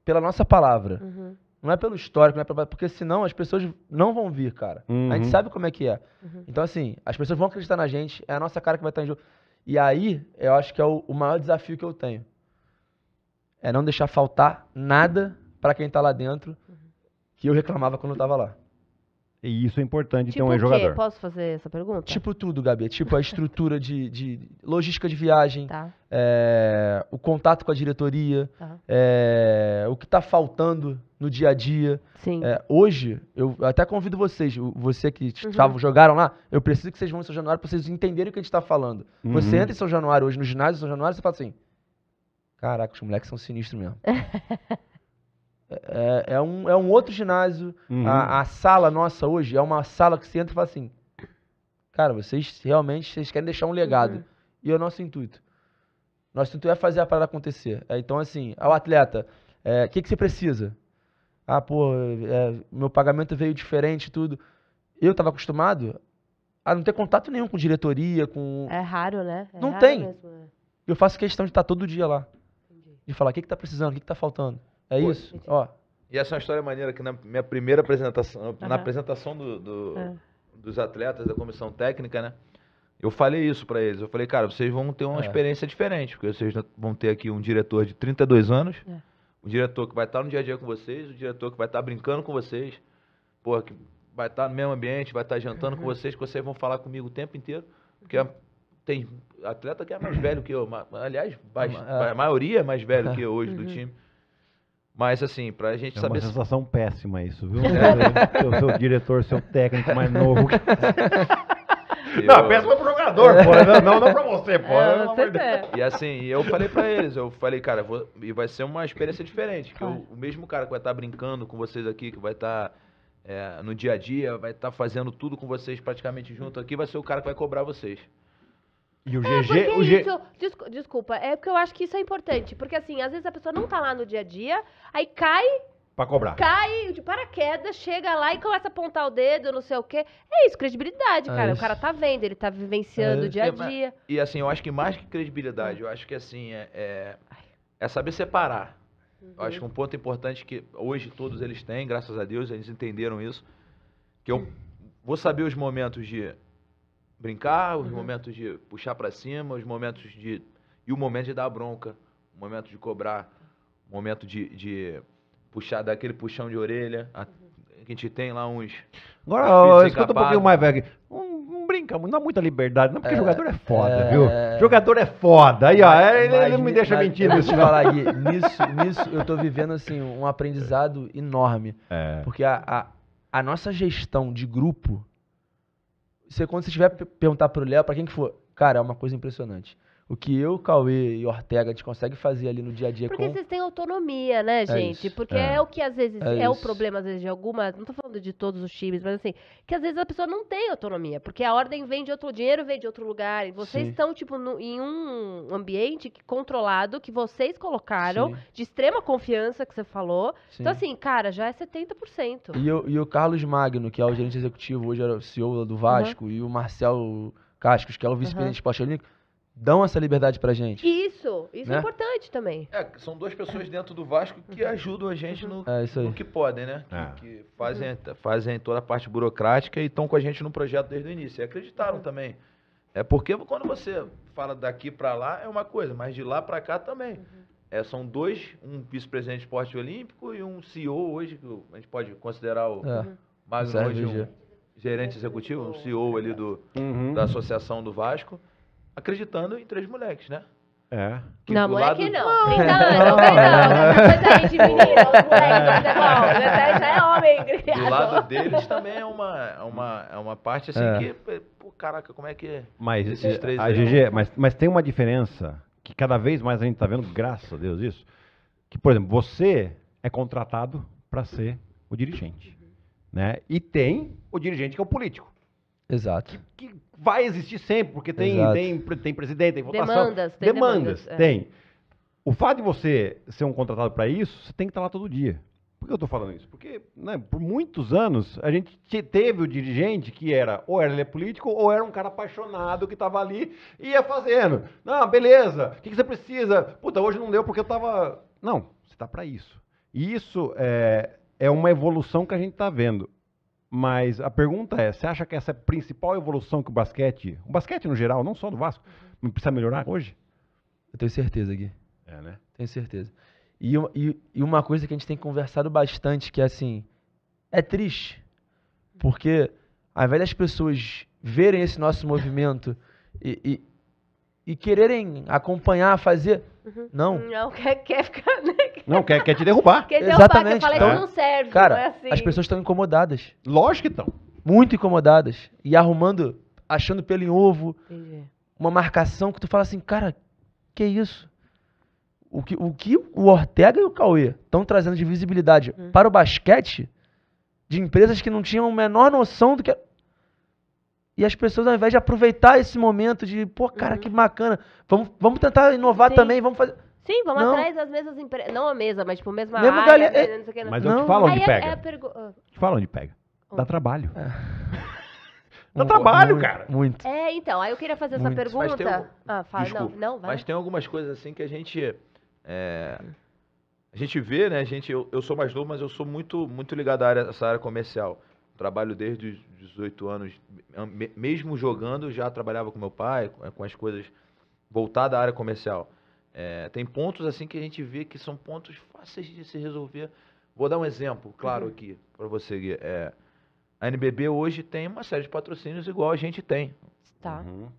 pela nossa palavra. Uhum. Não é pelo histórico, não é pelo... porque senão as pessoas não vão vir, cara. Uhum. A gente uhum. sabe como é que é. Uhum. Então, assim, as pessoas vão acreditar na gente, é a nossa cara que vai estar em jogo. E aí, eu acho que é o, o maior desafio que eu tenho. É não deixar faltar nada para quem tá lá dentro uhum. que eu reclamava quando eu tava lá. E isso é importante tipo ter um tipo ex jogador. Posso fazer essa pergunta? Tipo tudo, Gabi. É tipo a estrutura de, de logística de viagem, tá. é, o contato com a diretoria, tá. é, o que está faltando no dia a dia. Sim. É, hoje, eu até convido vocês, você que uhum. jogaram lá, eu preciso que vocês vão em São Januário para vocês entenderem o que a gente está falando. Uhum. Você entra em São Januário hoje, no ginásio de São Januário, você fala assim, caraca, os moleques são sinistros mesmo. É, é, é, um, é um outro ginásio. Uhum. A, a, sala nossa hoje é uma sala que você entra e fala assim: Cara, vocês realmente vocês querem deixar um legado. Uhum. E é o nosso intuito. Nosso intuito é fazer a parada acontecer. É, então, assim, ao atleta, é, o é, que, que você precisa? Ah, pô, é, é meu pagamento veio diferente tudo. Eu estava acostumado a não ter contato nenhum com diretoria, com. É raro, né? não raro tem. Mesmo. Né? Eu faço questão de estar tá todo dia lá. De falar o que, que tá precisando, o que, que tá faltando. É Pô, isso? Ó. E essa é uma história maneira que na minha primeira apresentação, na apresentação do, do é. dos atletas da comissão técnica, né? Eu falei isso para eles. Eu falei, cara, vocês vão ter uma é. experiência diferente, porque vocês vão ter aqui um diretor de 32 anos, é. um diretor que vai estar no dia a dia com vocês, um diretor que vai estar brincando com vocês, porra, que vai estar no mesmo ambiente, vai estar jantando uhum. com vocês, que vocês vão falar comigo o tempo inteiro, porque uhum. tem atleta que é mais velho que eu, aliás, mais, é. a maioria é mais velho que eu hoje uhum. do time. Mas assim, pra gente é saber. É uma sensação se... péssima isso, viu? É. Seu, seu diretor, seu técnico mais novo. Eu... Não, péssima pro jogador, pô. É. Não, não pra você, pô. É, você E assim, eu falei pra eles, eu falei, cara, vou... e vai ser uma experiência diferente. Que o, o, mesmo cara que vai estar tá brincando com vocês aqui, que vai estar tá, é, no dia a dia, vai estar tá fazendo tudo com vocês praticamente junto aqui, vai ser o cara que vai cobrar vocês. E o é, GG. o G... isso, desculpa, é porque eu acho que isso é importante. Porque assim, às vezes a pessoa não tá lá no dia a dia, aí cai. Pra cobrar. Cai de paraquedas, chega lá e começa a apontar o dedo, não sei o quê. É isso, credibilidade, cara. É isso. O cara tá vendo, ele tá vivenciando é o dia a é, dia. E assim, eu acho que mais que credibilidade, eu acho que assim, é, é, é saber separar. Uhum. Eu acho que um uhum. ponto importante que hoje todos eles têm, graças a Deus, eles entenderam isso. Que eu hum. vou saber os momentos de brincar, os uhum. momentos de puxar para cima, os momentos de. E o momento de dar bronca, o momento de cobrar, o momento de, de puxar, dar aquele puxão de orelha. A, ah. que a gente tem lá uns. Agora, escuta um pouquinho mais, velho. Um, brinca, não dá é muita liberdade, não, porque é, jogador é foda, é, viu? É. jogador é foda. Aí, ó, é, ele, mas, ele me deixa mas, mentir nisso. falar, aqui, nisso, nisso eu tô vivendo, assim, um aprendizado enorme. Porque a, a, a, nossa gestão de grupo você quando você tiver perguntar pro Léo, para quem que for, cara, é uma coisa impressionante o que eu, Cauê e Ortega, a gente consegue fazer ali no dia a dia Porque com... vocês têm autonomia, né, é gente? É Porque é. é. o que às vezes é, é o problema, às vezes, de alguma. Não estou falando de todos os times, mas assim, que às vezes a pessoa não tem autonomia. Porque a ordem vem de outro, o dinheiro vem de outro lugar. E vocês Sim. estão, tipo, no, em um ambiente controlado que vocês colocaram, Sim. de extrema confiança que você falou. Então, Sim. Então, assim, cara, já é 70%. E, eu, e o Carlos Magno, que é o gerente executivo, hoje era é o CEO do Vasco, uhum. e o Marcel Cascos, que é o vice-presidente uhum. de dão essa liberdade pra gente. Isso, isso é né? é importante também. É, são duas pessoas dentro do Vasco que ajudam a gente no, é, no que podem, né? É. Que, que, fazem, fazem toda a parte burocrática e estão com a gente no projeto desde o início. E acreditaram também. É porque quando você fala daqui para lá é uma coisa, mas de lá para cá também. Uhum. É, são dois, um vice-presidente de esporte olímpico e um CEO hoje, que a gente pode considerar o é. mais uhum. Magno hoje um gerente executivo, um CEO ali do, uhum. da Associação do Vasco acreditando em três moleques, né? É. Que não, moleque lado... não. 30 anos, não, não. Coisa aí de menino, moleque, já, é é já é homem. Criado. Do lado deles também é uma, é uma, é uma parte assim é. que, pô, caraca, como é que. Mas, esses eh, três. A GG, mas, mas tem uma diferença que cada vez mais a gente tá vendo, graças a Deus, isso. Que, por exemplo, você é contratado para ser o dirigente. Né? E tem o dirigente que é o político. Exato. Que, que vai existir sempre, porque tem, tem, tem presidente, tem votação. Demandas, tem. Demandas, demandas é. tem. É. O fato de você ser um contratado para isso, você tem que estar tá lá todo dia. Por que eu estou falando isso? Porque né, por muitos anos a gente teve o dirigente que era ou era é político ou era um cara apaixonado que estava ali e ia fazendo. Não, ah, beleza, o que, que, você precisa? Puta, hoje não deu porque eu estava. Não, você está para isso. E isso é, é uma evolução que a gente está vendo. Mas a pergunta é: você acha que essa é a principal evolução que o basquete, o basquete no geral, não só do Vasco, uhum. precisa melhorar hoje? Eu tenho certeza, Gui. É, né? Tenho certeza. E, e, e uma coisa que a gente tem conversado bastante, que é assim, é triste, porque ao invés das pessoas verem esse nosso movimento e, e quererem acompanhar, fazer. Uhum. Não. Hum, não, quer, quer ficar. Né? não, quer, quer te derrubar. Quer derrubar, Exatamente. Que eu então, não serve. Cara, não é assim. as pessoas estão incomodadas. Lógico que estão. Muito incomodadas. E arrumando, achando pelo em ovo. Entendi. Uma marcação que tu fala assim, cara, que isso? O que o, que o Ortega e o Cauê estão trazendo de visibilidade uhum. para o basquete de empresas que não tinham a menor noção do que. É e as pessoas, ao invés de aproveitar esse momento de, pô, cara, uhum. que bacana, vamos, vamos tentar inovar Sim. também, vamos fazer. Sim, vamos não. atrás das mesmas empresas. Não a mesa, mas tipo, mesma Mesmo área, galinha... Né, é... não sei o que. Não. Mas não. eu te falo onde Aí é, pega. É, é pergu... Ah. Te falo onde pega. Dá ah. trabalho. É. Dá trabalho, muito, cara. Muito. É, então, aí eu queria fazer muito. essa pergunta. tem, ah, fala, Desculpa, não, não, vai. Mas tem algumas coisas assim que a gente. É, uhum. a gente vê, né? A gente, eu, eu sou mais novo, mas eu sou muito, muito ligado à área, essa área comercial. Trabalho desde os 18 anos, mesmo jogando, já trabalhava com meu pai, com as coisas voltadas à área comercial. É, tem pontos assim que a gente vê que são pontos fáceis de se resolver. Vou dar um exemplo, claro, uhum. aqui para você. É, a NBB hoje tem uma série de patrocínios igual a gente tem. Tá. Uhum.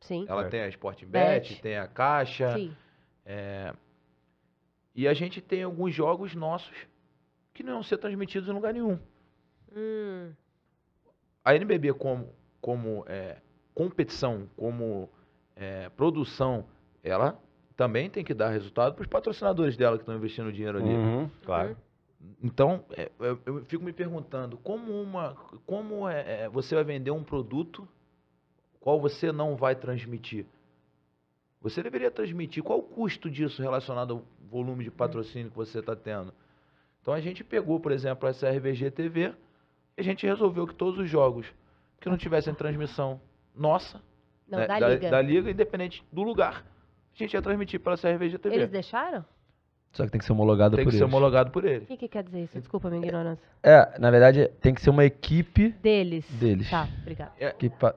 Sim. Ela é. tem a Sportbet, Bet. tem a Caixa. Sim. É, e a gente tem alguns jogos nossos que não iam ser transmitidos em lugar nenhum. Hum. A NBB como, como é, competição, como é, produção, ela também tem que dar resultado para os patrocinadores dela que estão investindo dinheiro ali. Uhum, claro. Uhum. Então, é, eu, eu, fico me perguntando como uma, como é, é, você vai vender um produto qual você não vai transmitir? Você deveria transmitir qual o custo disso relacionado ao volume de patrocínio que você está tendo. Então a gente pegou, por exemplo, a CRVG TV, a gente resolveu que todos os jogos que não tivessem transmissão nossa, não, né, da, da, liga. da, liga. independente do lugar, a gente ia transmitir pela CRVG TV. Eles deixaram? Só que tem que ser homologado tem por eles. Tem que ser homologado por eles. O que, que, quer dizer isso? Desculpa minha é. ignorância. É, é, na verdade, tem que ser uma equipe... Deles. Deles. Tá, obrigado. É, equipa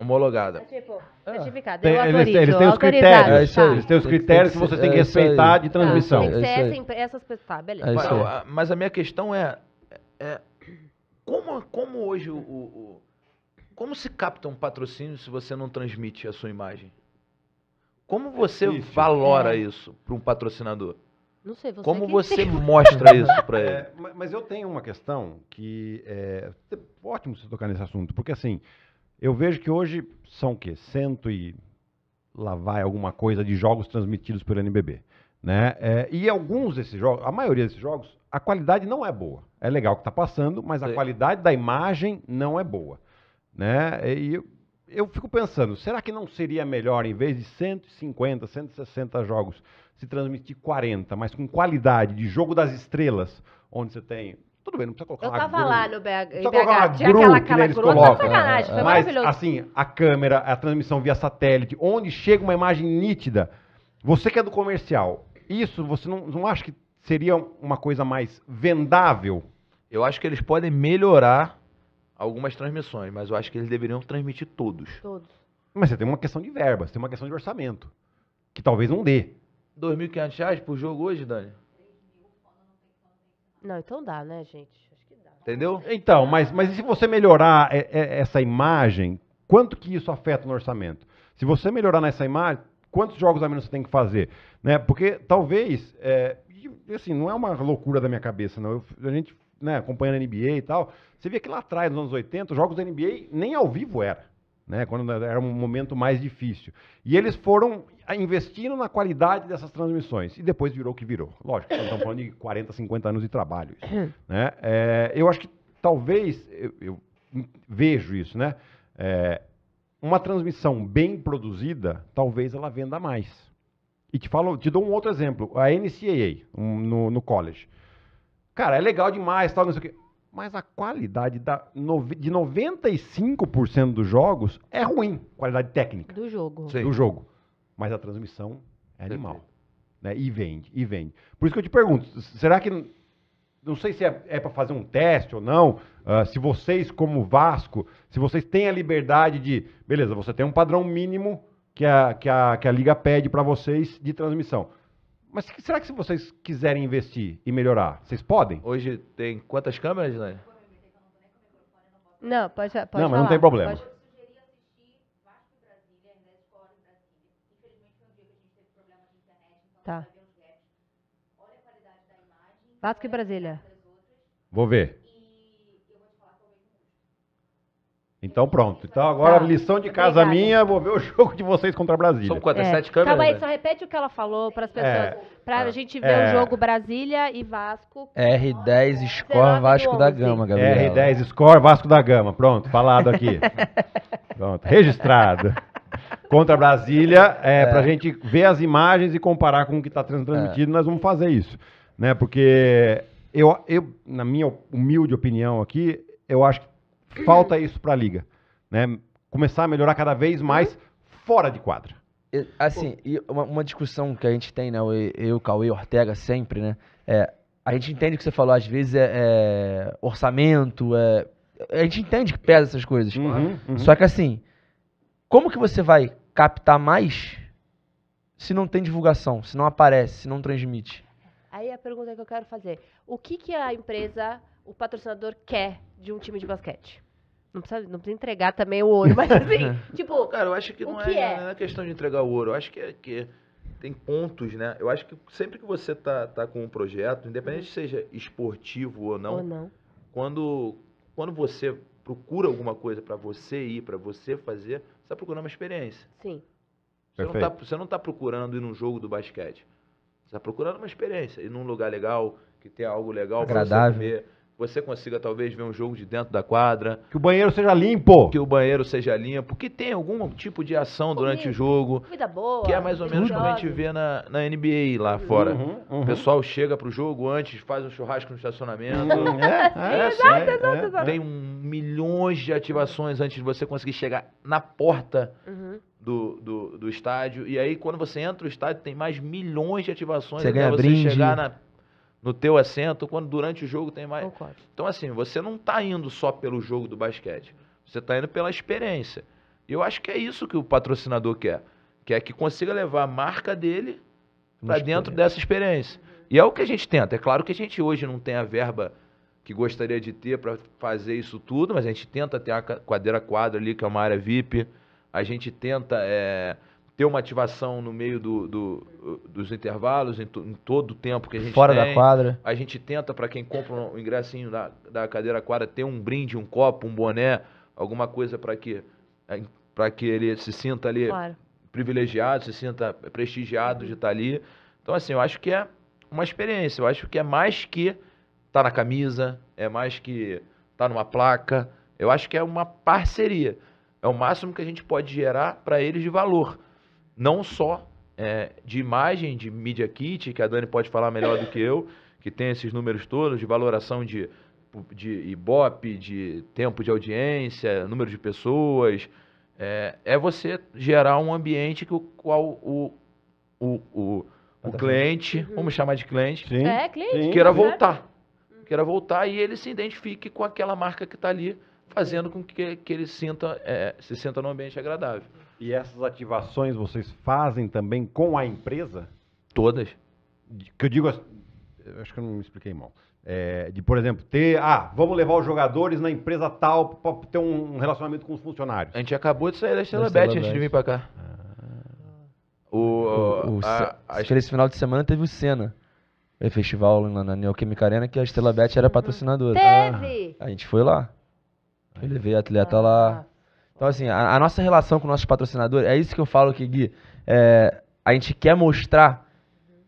homologada. É tipo, certificado. É ah. eles, têm os critérios. É isso tá. aí. Tá. Eles têm os critérios que, que, tem é que respeitar de transmissão. Tá, tem que ser é essa, essas pessoas. Tá, beleza. É mas, ah, mas, a minha questão é, é como, como hoje o, o, Como se capta um patrocínio se você não transmite a sua imagem? Como é você é valora isso para um patrocinador? Não sei, você Como você tem. mostra isso para ele? É, mas eu tenho uma questão que é, é ótimo você tocar nesse assunto, porque assim, eu vejo que hoje são o quê? Cento e lá vai alguma coisa de jogos transmitidos pelo NBB. Né? É, e alguns desses jogos, a maioria desses jogos, a qualidade não é boa. É legal o que está passando, mas a Sim. qualidade da imagem não é boa. Né? E eu, eu, fico pensando, será que não seria melhor, em vez de 150, 160 jogos, se transmitir 40, mas com qualidade de jogo das estrelas, onde você tem. Tudo bem, não precisa colocar Eu tava lá no BH, em BH, tinha aquela, aquela grua, tá colocam, foi sacanagem, foi mas, maravilhoso. assim, a câmera, a transmissão via satélite, onde chega uma imagem nítida, você que é do comercial, isso, você não, não acha que seria uma coisa mais vendável? Eu acho que eles podem melhorar algumas transmissões, mas eu acho que eles deveriam transmitir todos. Todos. Mas você tem uma questão de verba, você tem uma questão de orçamento, que talvez não dê. R$ 2.500 reais por jogo hoje, Dani? Não, então dá, né, gente? Acho que dá. Entendeu? Então, mas, mas e se você melhorar é, é, essa imagem, quanto que isso afeta no orçamento? Se você melhorar nessa imagem, quantos jogos a menos você tem que fazer? Né? Porque talvez é, assim, não é uma loucura da minha cabeça, não. Eu, a gente, né, acompanhando a NBA e tal, você via que lá atrás, nos anos 80, os jogos da NBA nem ao vivo era. Né, quando era um momento mais difícil. E eles foram investindo na qualidade dessas transmissões. E depois virou o que virou. Lógico, estamos falando de 40, 50 anos de trabalho. Isso, né? É, eu acho que talvez, eu, eu vejo isso, né? É, uma transmissão bem produzida, talvez ela venda mais e te falo te dou um outro exemplo, a NCAA um, no, no college. Cara, é legal demais, tal, não sei o quê. Mas a qualidade da, de 95% dos jogos é ruim, qualidade técnica. Do jogo. Sim. Do jogo. Mas a transmissão é animal. Né? E vende, e vende. Por isso que eu te pergunto, será que não sei se é, é para fazer um teste ou não, uh, se vocês, como Vasco, se vocês têm a liberdade de. Beleza, você tem um padrão mínimo que a, que a, que a liga pede para vocês de transmissão. Mas será que se vocês quiserem investir e melhorar, vocês podem? Hoje tem quantas câmeras, né? Não, pode, pode Não, mas falar. não tem problema. Pode... Tá. Vasco e Brasília. Vou ver. Então pronto. Então agora tá. lição de casa Obrigada. minha, vou ver o jogo de vocês contra a Brasília. São quantas? É. Sete câmeras? Calma aí, né? só repete o que ela falou para as é. pessoas. É. Para a ah. gente ver é. o jogo Brasília e Vasco. R10 Score Vasco da Gama, Gabriel. R10 Score Vasco da Gama. Pronto, falado aqui. pronto, registrado. Contra Brasília, é, é. para a gente ver as imagens e comparar com o que está transmitido, é. nós vamos fazer isso. Né? Porque eu, eu, na minha humilde opinião aqui, eu acho que Falta isso para a liga, né? Começar a melhorar cada vez mais fora de quadra. Assim, uma, uma discussão que a gente tem, né? Eu, Cauê, Ortega, sempre, né? É, a gente entende o que você falou, às vezes é, é orçamento, é, a gente entende que pesa essas coisas. Uhum, uhum. Só que assim, como que você vai captar mais se não tem divulgação, se não aparece, se não transmite? Aí é a pergunta que eu quero fazer, o que que a empresa o patrocinador quer de um time de basquete? Não precisa, não precisa entregar também o ouro, mas assim, tipo. Cara, eu acho que não, é que é, é? não é questão de entregar o ouro. Eu acho que é que tem pontos, né? Eu acho que sempre que você tá, tá com um projeto, independente uhum. seja esportivo ou não, ou não, quando quando você procura alguma coisa para você ir, para você fazer, você tá procurando uma experiência. Sim. Você Perfeito. não, tá, você não tá procurando ir num jogo do basquete. Você tá procurando uma experiência, ir num lugar legal, que tenha algo legal para você ver, você consiga talvez ver um jogo de dentro da quadra. Que o banheiro seja limpo. Que o banheiro seja limpo, que tenha algum tipo de ação durante o jogo. Comida boa. Que é mais ou menos como a gente vê na, na NBA lá uhum, fora. Uhum, uhum. O pessoal chega pro jogo antes, faz um churrasco no estacionamento. Uhum, é, é, é, assim, exato, exato, é. exato. Tem um, milhões de ativações antes de você conseguir chegar na porta. Uhum. Do, do, do, estádio. E aí, quando você entra no estádio, tem mais milhões de ativações você até você brinde. chegar na no teu assento, quando durante o jogo tem mais. Concordo. Então, assim, você não está indo só pelo jogo do basquete, você está indo pela experiência. E eu acho que é isso que o patrocinador quer. Quer que consiga levar a marca dele para dentro dessa experiência. E é o que a gente tenta. É claro que a gente hoje não tem a verba que gostaria de ter para fazer isso tudo, mas a gente tenta ter a cadeira quadra ali, que é uma área VIP. A gente tenta. É ter uma ativação no meio do, do dos intervalos, em, to, em, todo o tempo que a gente Fora tem. da quadra. A gente tenta, para quem compra o um ingressinho da, da cadeira quadra, ter um brinde, um copo, um boné, alguma coisa para que, é, que ele se sinta ali claro. privilegiado, se sinta prestigiado de estar uhum. tá ali. Então, assim, eu acho que é uma experiência. Eu acho que é mais que tá na camisa, é mais que tá numa placa. Eu acho que é uma parceria. É o máximo que a gente pode gerar para eles de valor não só é, de imagem de Media Kit, que a Dani pode falar melhor do que eu, que tem esses números todos de valoração de, de Ibope, de tempo de audiência, número de pessoas. É, é você gerar um ambiente que o qual o, o, o, o cliente, uhum. vamos chamar de cliente, Sim. É, cliente queira voltar. Uhum. Queira voltar e ele se identifique com aquela marca que está ali, fazendo com que, que ele sinta, é, se sinta num ambiente agradável. E essas ativações vocês fazem também com a empresa? Todas. Que eu digo, acho que eu não me expliquei mal. É, de, por exemplo, ter, ah, vamos levar os jogadores na empresa tal para ter um relacionamento com os funcionários. A gente acabou de sair da Estrela Bet antes de vir para cá. Ah. O, o, o, a, a, acho que esse final de semana teve o Senna. O é, festival lá na Neoquímica Arena que a Estrela Bet era patrocinadora. Teve! Ah, a gente foi lá. Eu levei atleta ah. lá. Então, assim, a, a, nossa relação com nossos patrocinadores, é isso que eu falo que, Gui, é, a gente quer mostrar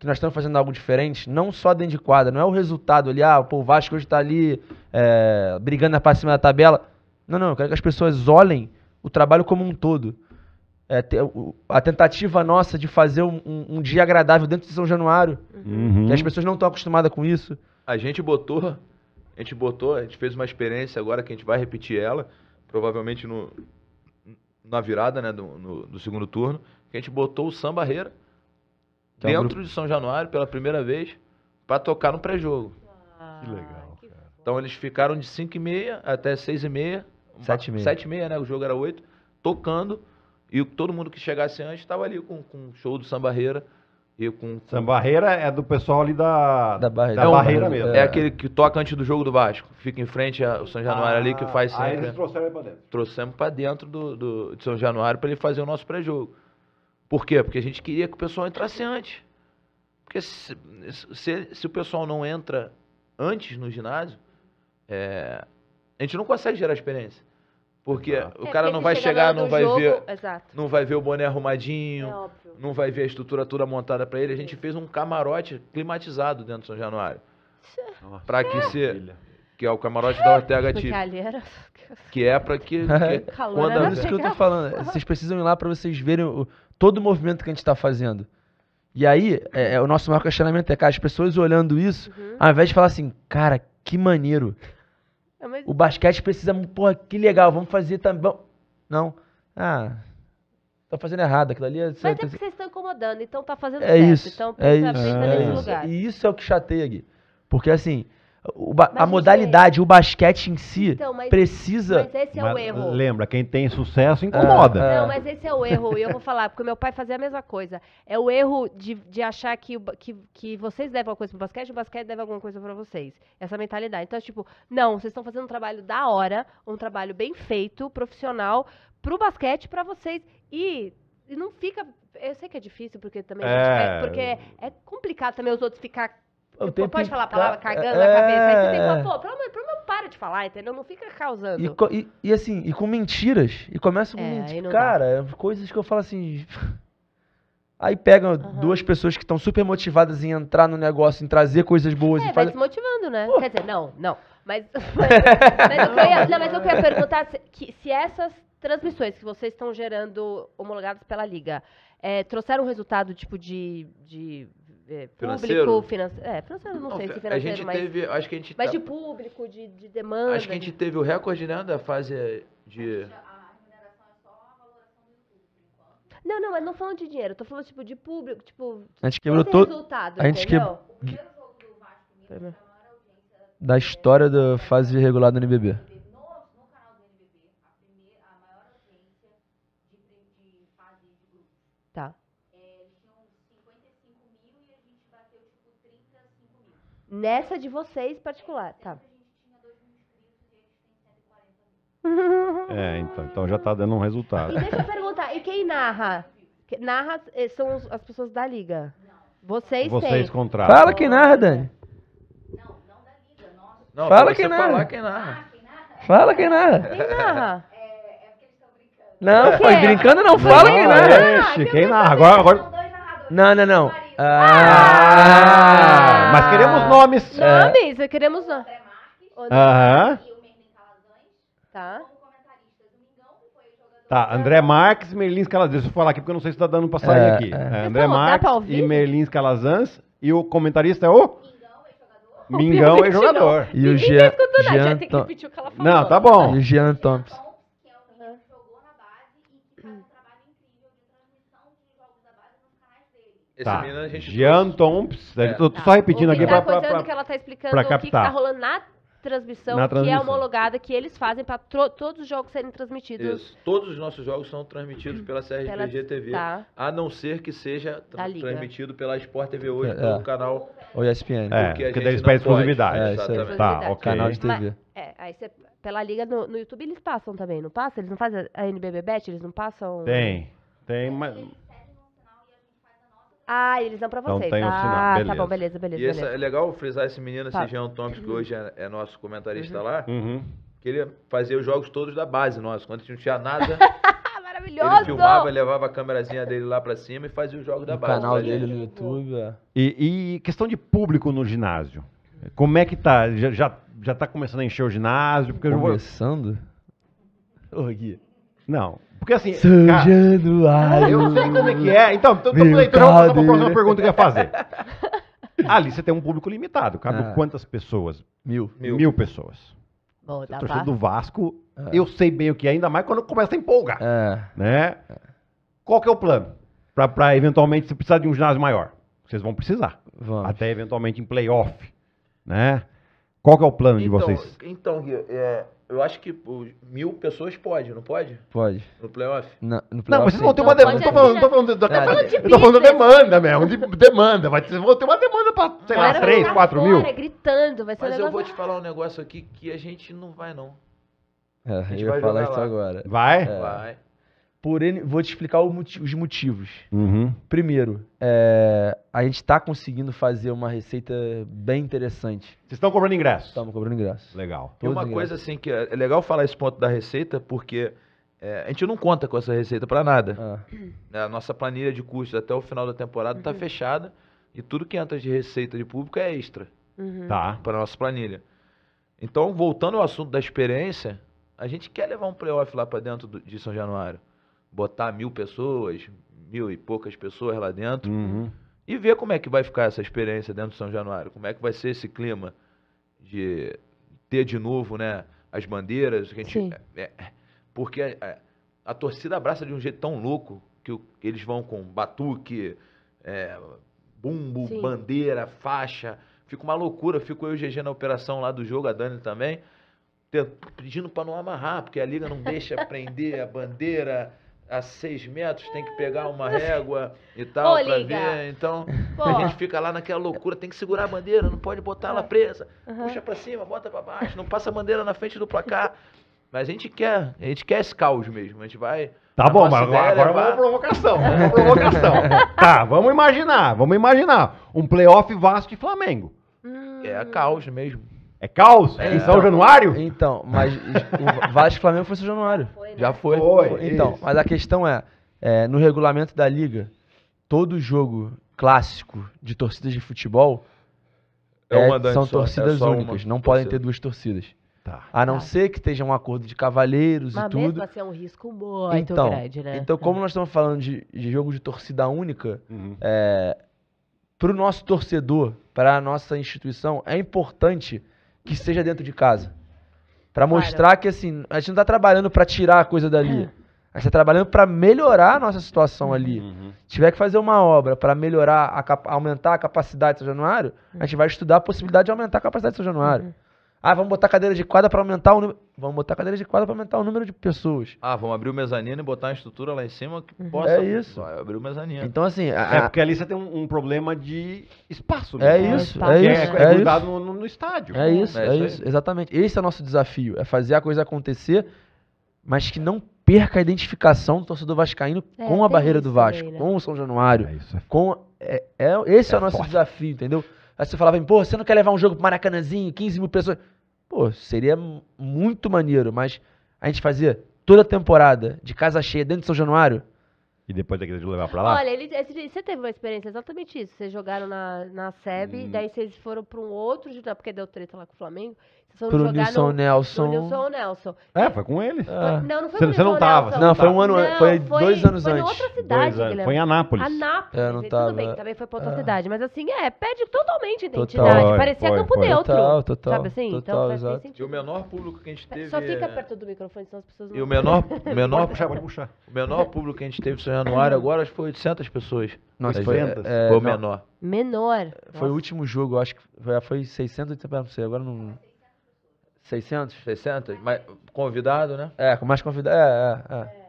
que nós estamos fazendo algo diferente, não só dentro de quadra, não é o resultado ali, ah, pô, o Vasco hoje está ali é, brigando na parte de cima da tabela. Não, não, eu quero que as pessoas olhem o trabalho como um todo. É, a tentativa nossa de fazer um, um, dia agradável dentro de São Januário, uhum. que as pessoas não estão acostumadas com isso. A gente botou, a gente botou, a gente fez uma experiência agora que a gente vai repetir ela, provavelmente no, na virada né, do, no, do segundo turno, que a gente botou o Sam Barreira que tá dentro grupo... de São Januário pela primeira vez para tocar no pré-jogo. Ah, que legal. Que então eles ficaram de 5 e meia até 6 e meia. 7 e meia. 7 e meia, né? O jogo era 8. Tocando. E todo mundo que chegasse antes estava ali com o show do Sam Barreira e com... Sam Barreira é do pessoal ali da, da, da é barreira, é mesmo. É. é. aquele que toca antes do jogo do Vasco. Fica em frente ao São Januário ah, ali, que ah, faz sempre. Aí eles trouxeram pra dentro. Trouxemos pra dentro do, do, de São Januário pra ele fazer o nosso pré-jogo. Por quê? Porque a gente queria que o pessoal entrasse antes. Porque se, se, se o pessoal não entra antes no ginásio, é, a gente não consegue gerar experiência. Porque o é, cara é, não vai chegar, não vai jogo, ver, não vai ver o boné arrumadinho, é não vai ver a estrutura toda montada para ele. A gente fez um camarote climatizado dentro do São Januário. Para que que é o camarote da Ortega Tipo. Que é para que, que quando é isso que eu tô falando, vocês precisam ir lá para vocês verem o, todo o movimento que a gente está fazendo. E aí, é, é, o nosso maior questionamento é, cara, as pessoas olhando isso, uhum. ao invés de falar assim, cara, que maneiro. Ah, mas... O basquete precisa, porra, que legal, vamos fazer também. Não. Ah, tá fazendo errado aquilo ali. É mas é porque vocês estão incomodando, então tá fazendo é certo. Isso, então é isso, é isso. E isso é o que chateia, aqui, Porque assim, o a modalidade, o basquete em si, então, mas, precisa. Mas esse é mas o erro. Lembra, quem tem sucesso incomoda. Ah, ah. Não, mas esse é o erro. E eu vou falar, porque meu pai fazia a mesma coisa. É o erro de, de achar que, que, que vocês devem alguma coisa pro basquete e o basquete deve alguma coisa para vocês. Essa mentalidade. Então, é tipo, não, vocês estão fazendo um trabalho da hora, um trabalho bem feito, profissional, pro basquete, para vocês. E e não fica. Eu sei que é difícil, porque também é... Gente, é, porque é complicado também os outros ficar eu pode falar a palavra cagando é... na cabeça. Aí você tem que falar, é. pô, pelo menos para de falar, entendeu? Não fica causando. E, e, e assim, e com mentiras. E começa com é, mentiras. Cara, dá. É coisas que eu falo assim. Aí pegam uhum. duas pessoas que estão super motivadas em entrar no negócio, em trazer coisas boas. É, e fazer... vai se motivando, né? Pô. Quer dizer, não, não. Mas, mas, mas, eu queria, não, mas eu queria perguntar se, que, se essas transmissões que vocês estão gerando homologadas pela Liga é, trouxeram um resultado tipo de, de é, financeiro? público, financeiro. É, financeiro, não, não sei se financeiro, a gente mas, teve, acho que a gente mas tá, de público, de, de demanda. Acho que a gente de... teve o recorde, né, da fase de... É não, não, mas não falando de dinheiro, tô falando, tipo, de público, tipo... A gente quebrou é todo... A gente quebrou... Da história da fase regulada do NBB. Nessa de vocês particular, tá. É, então, então já tá dando um resultado. E deixa eu perguntar, e quem narra? Narra eh, são as pessoas da liga. Vocês, Vocês têm. contratam. Fala quem narra, Dani. Não, Fala quem narra. quem narra. Fala quem narra. Quem narra? É, é não, foi brincando, não. Fala quem narra. Ah, Ixi, quem narra? Agora, agora... Não, não, não. Ah! ah! Ah, mas queremos nomes. É. Nomes, é. queremos nomes. Aham. Tá. Tá, André Marques, Merlins tá. tá, Calazans. Deixa eu falar aqui porque eu não sei se tá dando pra sair é, aqui. É. é André Marques e Merlins Calazans. E o comentarista é o? Mingão é jogador. E o Jean. Tá não, tá bom. E o Jean Thompson. Esse tá. menino a gente. Jean Tomps. Tô, né? é. tô só repetindo aqui tá para. Tá é que ela tá explicando o que, que tá rolando na transmissão, na transmissão, que é homologada, que eles fazem para todos os jogos serem transmitidos. Isso. Todos os nossos jogos são transmitidos pela CRPG TV, tá. a não ser que seja tra transmitido pela Sport TV hoje, é, pelo é. canal... Ou ESPN. É, porque, porque eles pedem exclusividade. É, exatamente. Tá, tá ok. Canal de TV. Mas, é, aí você... Pela liga no, no YouTube eles passam também, não passa? Eles não fazem a NBB Bet? Eles não passam... Tem, tem, mas... Ah, eles dão pra vocês. Tá, tem sinal. Ah, beleza. tá bom, beleza, beleza. E beleza. Essa, é legal frisar esse menino, tá. esse Jean Thomas, que hoje é, é nosso comentarista uhum. lá, uhum. que ele fazia os jogos todos da base nossa. Quando não tinha nada. Maravilhoso! Ele filmava, levava a câmerazinha dele lá pra cima e fazia os jogos da base. O canal dele no YouTube. É. E, e, questão de público no ginásio. Como é que tá? Já, já, já tá começando a encher o ginásio? Porque começando? Eu vou... Ô, Gui. Não. Porque assim. São cara, Januário. Eu sei como é que é. Então, tô eu vou para a próxima pergunta que eu ia fazer. Ali você tem um público limitado. Cabe ah. quantas pessoas? Mil. Mil, Mil pessoas. Bom, você torcida pra... do Vasco, ah. eu sei bem o que é, ainda mais quando começa a empolgar. Ah. Né? Qual que é o plano? Para eventualmente, se precisar de um ginásio maior. Vocês vão precisar. Vamos. Até eventualmente em playoff. Né? Qual que é o plano então, de vocês? Então, Gui, é, eu acho que pô, mil pessoas pode, não pode? Pode. No playoff? Não, no playoff, não vocês vão ter uma demanda. Não, tô falando, da demanda. Eu tô falando demanda mesmo, de demanda. Vai, vocês ter uma demanda pra, sei lá, 3, 4 mil. gritando, vai ser Mas eu vou te falar um negócio aqui que a gente não vai, não. É, eu vai falar isso agora. Vai? É. Vai. Por ele Vou te explicar os motivos. Uhum. Primeiro, é... a gente está conseguindo fazer uma receita bem interessante. Vocês estão cobrando ingresso? Estamos cobrando ingresso. Legal. Todos e uma coisa assim que é, é legal falar esse ponto da receita, porque é, a gente não conta com essa receita para nada. Ah. É, a nossa planilha de custos até o final da temporada está uhum. fechada e tudo que entra de receita de público é extra uhum. tá. para nossa planilha. Então, voltando ao assunto da experiência, a gente quer levar um playoff lá para dentro do, de São Januário botar mil pessoas, mil e poucas pessoas lá dentro, uhum. e ver como é que vai ficar essa experiência dentro de São Januário, como é que vai ser esse clima de ter de novo, né, as bandeiras, a gente, é, é, porque a, é, a, é, a, torcida abraça de um jeito tão louco que o, eles vão com batuque, é, bumbo, Sim. bandeira, faixa, fica uma loucura, fico eu e o GG na operação lá do jogo, a Dani também, pedindo para não amarrar, porque a liga não deixa prender a bandeira, a seis metros, tem que pegar uma régua e tal Ô, pra ver. Então, Pô. a gente fica lá naquela loucura, tem que segurar a bandeira, não pode botar ela presa. Uhum. Puxa pra cima, bota pra baixo, não passa a bandeira na frente do placar. Mas a gente quer, a gente quer esse caos mesmo, a gente vai... Tá bom, mas agora, é agora levar... uma provocação, provocação. tá, vamos imaginar, vamos imaginar. Um playoff Vasco e Flamengo. Hum. É caos mesmo. É caos? É, é em São Januário? Então, mas o Vasco Flamengo foi São Januário. Foi, né? Já foi. foi, foi. É então, mas a questão é, é, no regulamento da liga, todo jogo clássico de torcidas de futebol é é, são só, torcidas é únicas, não torcida. podem ter duas torcidas. Tá. A não tá. ser que esteja um acordo de cavalheiros Mas e tudo. Mas assim é um risco muito então, grande, né? Então, como nós estamos falando de, de jogo de torcida única, uhum. para o nosso torcedor, para a nossa instituição, é importante que seja dentro de casa. para mostrar que assim, a gente não tá trabalhando para tirar a coisa dali. É. A gente tá trabalhando para melhorar a nossa situação uhum. ali. Uhum. Se tiver que fazer uma obra para melhorar, a aumentar a capacidade de São Januário, a uhum. gente vai estudar a possibilidade de aumentar a capacidade de São Januário. Uhum. Ah, vamos botar cadeira de quadra para aumentar o número. Vamos botar cadeira de quadra para aumentar o número de pessoas. Ah, vamos abrir o mezanino e botar uma estrutura lá em cima que uhum. possa. É isso. Vai abrir o mezanino. Então, assim. A... É porque ali você tem um, um problema de espaço. É né? isso. É, é, é isso. É, cuidado é No, no, no, estádio. É isso. É, é isso. isso. Exatamente. Esse é o nosso desafio. É fazer a coisa acontecer, mas que não perca a identificação do torcedor vascaíno é, com a barreira do Vasco, né? com o São Januário. É isso. Com, é, esse é, o nosso forte. desafio, entendeu? Aí você falava, pô, você não quer levar um jogo pro Maracanãzinho, 15 mil pessoas. Pô, seria muito maneiro, mas a gente fazia toda a temporada de casa cheia dentro de São Januário. E depois daquilo de levar pra lá? Olha, ele, esse, você teve uma experiência exatamente isso. Vocês jogaram na, na SEB, hum. daí vocês foram pra um outro, porque deu treta lá com o Flamengo. Foram pro Nilson no, Nelson. Nilson Nelson. É, foi com ele. Ah. Não, não foi Você, você não tava. Não, foi um ano, não, foi, foi dois anos foi antes. Foi outra cidade, Guilherme. Foi em Anápolis. Anápolis. É, não tava. Tudo bem, também foi pra outra ah. cidade, mas assim, é, perde totalmente a identidade. Total, é, Parecia foi, campo foi. neutro. Total, total. Sabe assim? Então, total, então, exato. E o menor público que a gente teve Só fica é- perto do microfone, senão as pessoas não. E o menor, menor puxar, pode puxar. O menor público que a gente teve em São Januário uhum. agora acho que foi 800 pessoas. Nossa, 800? É, foi, o menor. Menor. Foi o último jogo, acho que foi 680 para sei, agora não 600? 600, mais convidado, né? É, com mais convidado, é, é, é, é.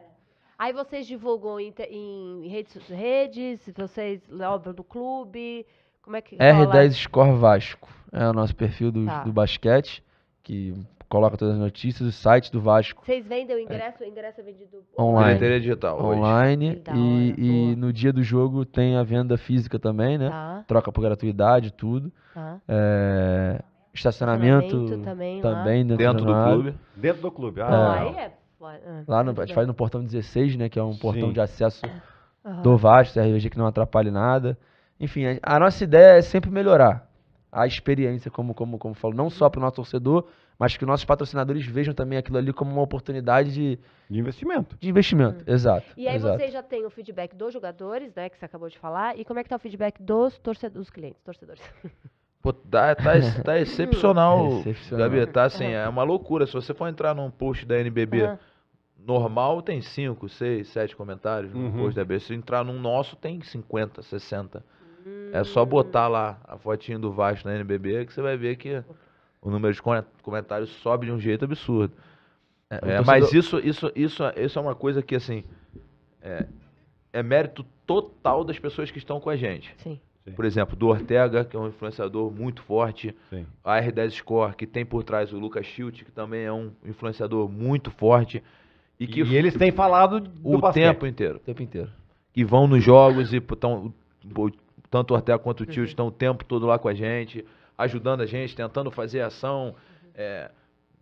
Aí vocês divulgam em, em redes, redes, vocês obra do clube, como é que R10 Score Vasco, é o nosso perfil do, tá. do basquete, que coloca todas as notícias, o site do Vasco. Vocês vendem o é. ingresso? É. O ingresso é vendido online. digital. Online. Hoje. E, e, e no dia do jogo tem a venda física também, né? Tá. Troca por gratuidade, tudo. Tá. É, Estacionamento também, também dentro, dentro do, do clube. Dentro do clube. Ah, é. É, é. Lá no, a gente faz no portão 16, né? Que é um portão de acesso uhum. do Vasco, RVG que não atrapalhe nada. Enfim, a, a, nossa ideia é sempre melhorar a experiência, como, como, como falo, não só para o nosso torcedor, mas que os nossos patrocinadores vejam também aquilo ali como uma oportunidade de, de investimento. De investimento, hum. exato. E aí exato. você já tem o feedback dos jogadores, né, que você acabou de falar, e como é que tá o feedback dos torcedores, dos clientes, torcedores? Pô, tá, tá, tá excepcional, é excepcional. Gabi. Tá assim, é. é uma loucura. Se você for entrar num post da NBB uhum. normal, tem 5, 6, 7 comentários uhum. post da NBB. Se entrar num nosso, tem 50, 60. Uhum. É só hum. botar lá a fotinha do Vasco na NBB que você vai ver que o número de comentários sobe de um jeito absurdo. É, é, mas isso, isso, isso, isso é uma coisa que, assim, é, é mérito total das pessoas que estão com a gente. Sim. Sim. Por exemplo, do Ortega, que é um influenciador muito forte. Sim. A R10 Score, que tem por trás o Lucas Schilt, que também é um influenciador muito forte. E, que e eles têm falado o basquete. tempo inteiro. O tempo inteiro. Que vão nos jogos e tão, tanto o Ortega quanto o Tio uhum. estão o tempo todo lá com a gente, ajudando a gente, tentando fazer ação. É,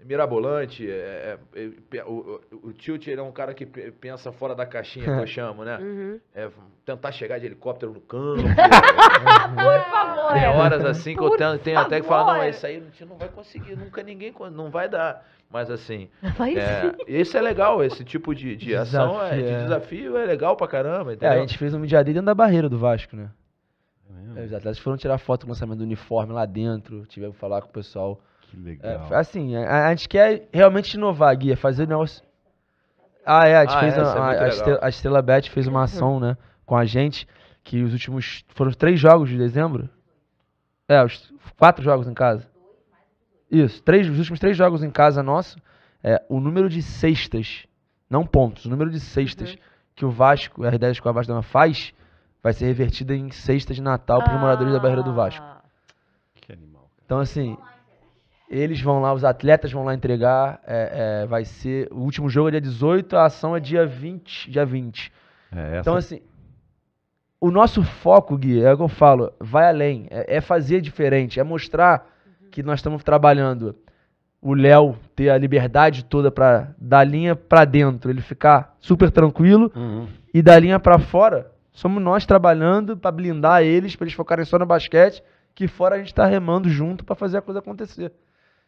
mirabolante. É, é, é, o, o, o Tilt é um cara que pensa fora da caixinha, que eu chamo, né? Uhum. É, tentar chegar de helicóptero no campo. Uhum. Por favor! Tem horas assim que eu tenho, tenho até que falar, não, isso aí não vai conseguir, nunca ninguém, não vai dar. Mas assim, vai é, esse é legal, esse tipo de, de ação, é, de desafio é legal pra caramba, entendeu? a gente fez um dia dentro da barreira do Vasco, né? os atletas foram tirar foto com o lançamento do uniforme lá dentro, tivemos que falar com o pessoal que é, legal. Assim, é, assim, a, a, gente quer realmente inovar, Guia, fazer o negócio. Ah, é, a gente ah, fez é, uma, a, Estrela, é a Estrela Bet fez uma ação, né, com a gente, que os últimos. Foram três jogos de dezembro? É, os quatro jogos em casa. Isso, três, os últimos três jogos em casa nosso, é, o número de cestas, não pontos, o número de cestas uhum. que o Vasco, o R10 com a Vasco faz, vai ser revertido em sexta de Natal para os ah. moradores da Barreira do Vasco. Que animal. Então, assim, eles vão lá, os atletas vão lá entregar. É, é, vai ser. O último jogo é dia 18, a ação é dia 20. Dia 20. É, então, assim, o nosso foco, Gui, é o que eu falo, vai além. É, é, fazer diferente, é mostrar que nós estamos trabalhando. O Léo ter a liberdade toda para da linha para dentro, ele ficar super tranquilo uhum. e da linha para fora, somos nós trabalhando para blindar eles, para eles focarem só no basquete, que fora a gente está remando junto para fazer a coisa acontecer.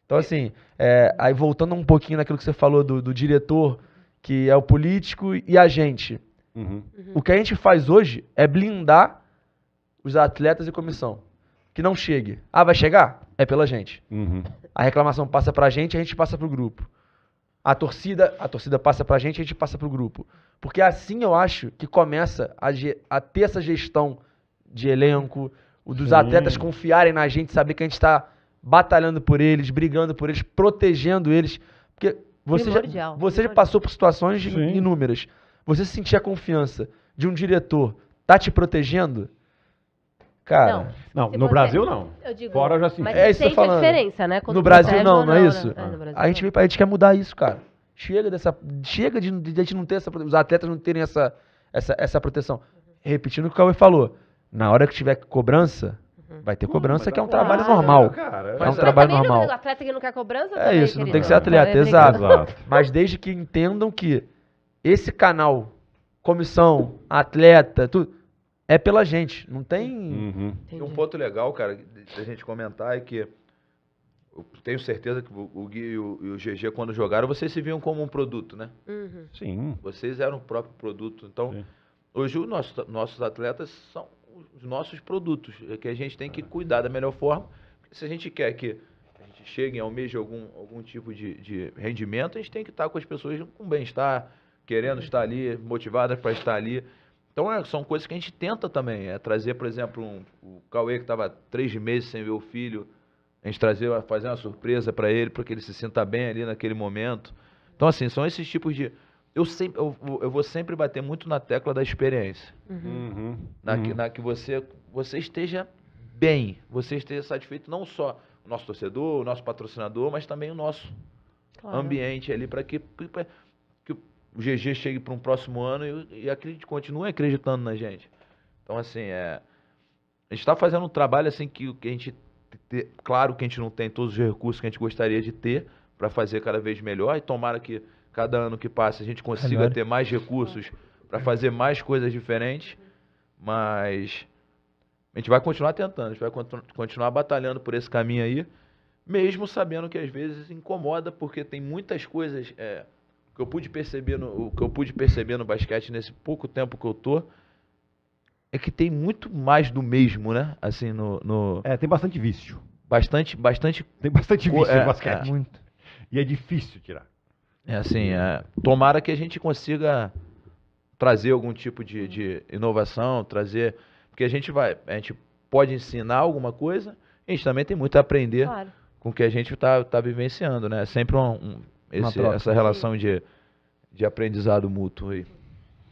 Então, assim, é, aí voltando um pouquinho naquilo que você falou do, do diretor, que é o político e a gente. Uhum. O que a gente faz hoje é blindar os atletas e comissão. Que não chegue. Ah, vai chegar? É pela gente. Uhum. A reclamação passa pra gente, a gente passa pro grupo. A torcida, a torcida passa pra gente, a gente passa pro grupo. Porque é assim eu acho que começa a, a ter essa gestão de elenco, dos Sim. atletas confiarem na gente, saber que a gente está batalhando por eles, brigando por eles, protegendo eles. Porque você, já, você já passou por situações Sim. inúmeras. Você sentir a confiança de um diretor tá te protegendo? Cara, não, não no você, Brasil não. Eu digo, Fora eu já senti. Mas é isso sente falando. a diferença, né? Quando no Brasil não, não, é isso? Né? É, ah. a, gente, a gente quer mudar isso, cara. Chega dessa, chega de, de a gente não ter essa, os atletas não terem essa, essa, essa proteção. Repetindo o que o Cauê falou, na hora que tiver cobrança, Vai ter cobrança, que é um claro, trabalho normal. Cara, é um trabalho é normal. Não, atleta que não quer cobrança? É isso, querido. não tem que ser atleta, é, é exato. Mas desde que entendam que esse canal, comissão, atleta, tudo, é pela gente. Não tem. Uhum. Um ponto legal, cara, da gente comentar é que eu tenho certeza que o Gui e o, e o GG, quando jogaram, vocês se viam como um produto, né? Uhum. Sim. Vocês eram o próprio produto. Então, Sim. hoje os nosso, nossos atletas são os nossos produtos, é que a gente tem que cuidar da melhor forma. Se a gente quer que a gente chegue ao almeje algum, algum tipo de, de rendimento, a gente tem que estar com as pessoas com bem-estar, querendo estar ali, motivadas para estar ali. Então é, são coisas que a gente tenta também. É trazer, por exemplo, um, o Cauê que estava três meses sem ver o filho, a gente trazer, fazer uma surpresa para ele, para que ele se sinta bem ali naquele momento. Então, assim, são esses tipos de, eu, sempre, eu, eu, vou sempre bater muito na tecla da experiência. Uhum. Na, uhum. Que, na que você, você esteja bem, você esteja satisfeito, não só o nosso torcedor, o nosso patrocinador, mas também o nosso claro. ambiente ali, para que, pra, que o GG chegue para um próximo ano e, e acredite, continue acreditando na gente. Então, assim, é, a gente está fazendo um trabalho assim que, que a gente. Te, claro que a gente não tem todos os recursos que a gente gostaria de ter para fazer cada vez melhor e tomara que cada ano que passa a gente consiga ter mais recursos para fazer mais coisas diferentes, mas a gente vai continuar tentando, a gente vai continu continuar batalhando por esse caminho aí, mesmo sabendo que às vezes incomoda, porque tem muitas coisas é, que eu pude perceber no, o que eu pude perceber no basquete nesse pouco tempo que eu tô é que tem muito mais do mesmo, né? Assim no, no... é tem bastante vício, bastante, bastante tem bastante vício é, no basquete, é. muito e é difícil tirar. É assim, é, tomara que a gente consiga trazer algum tipo de, de inovação, trazer. Porque a gente vai. A gente pode ensinar alguma coisa, a gente também tem muito a aprender claro. com o que a gente está tá vivenciando, né? É sempre um, um, esse, essa relação de, de aprendizado mútuo aí.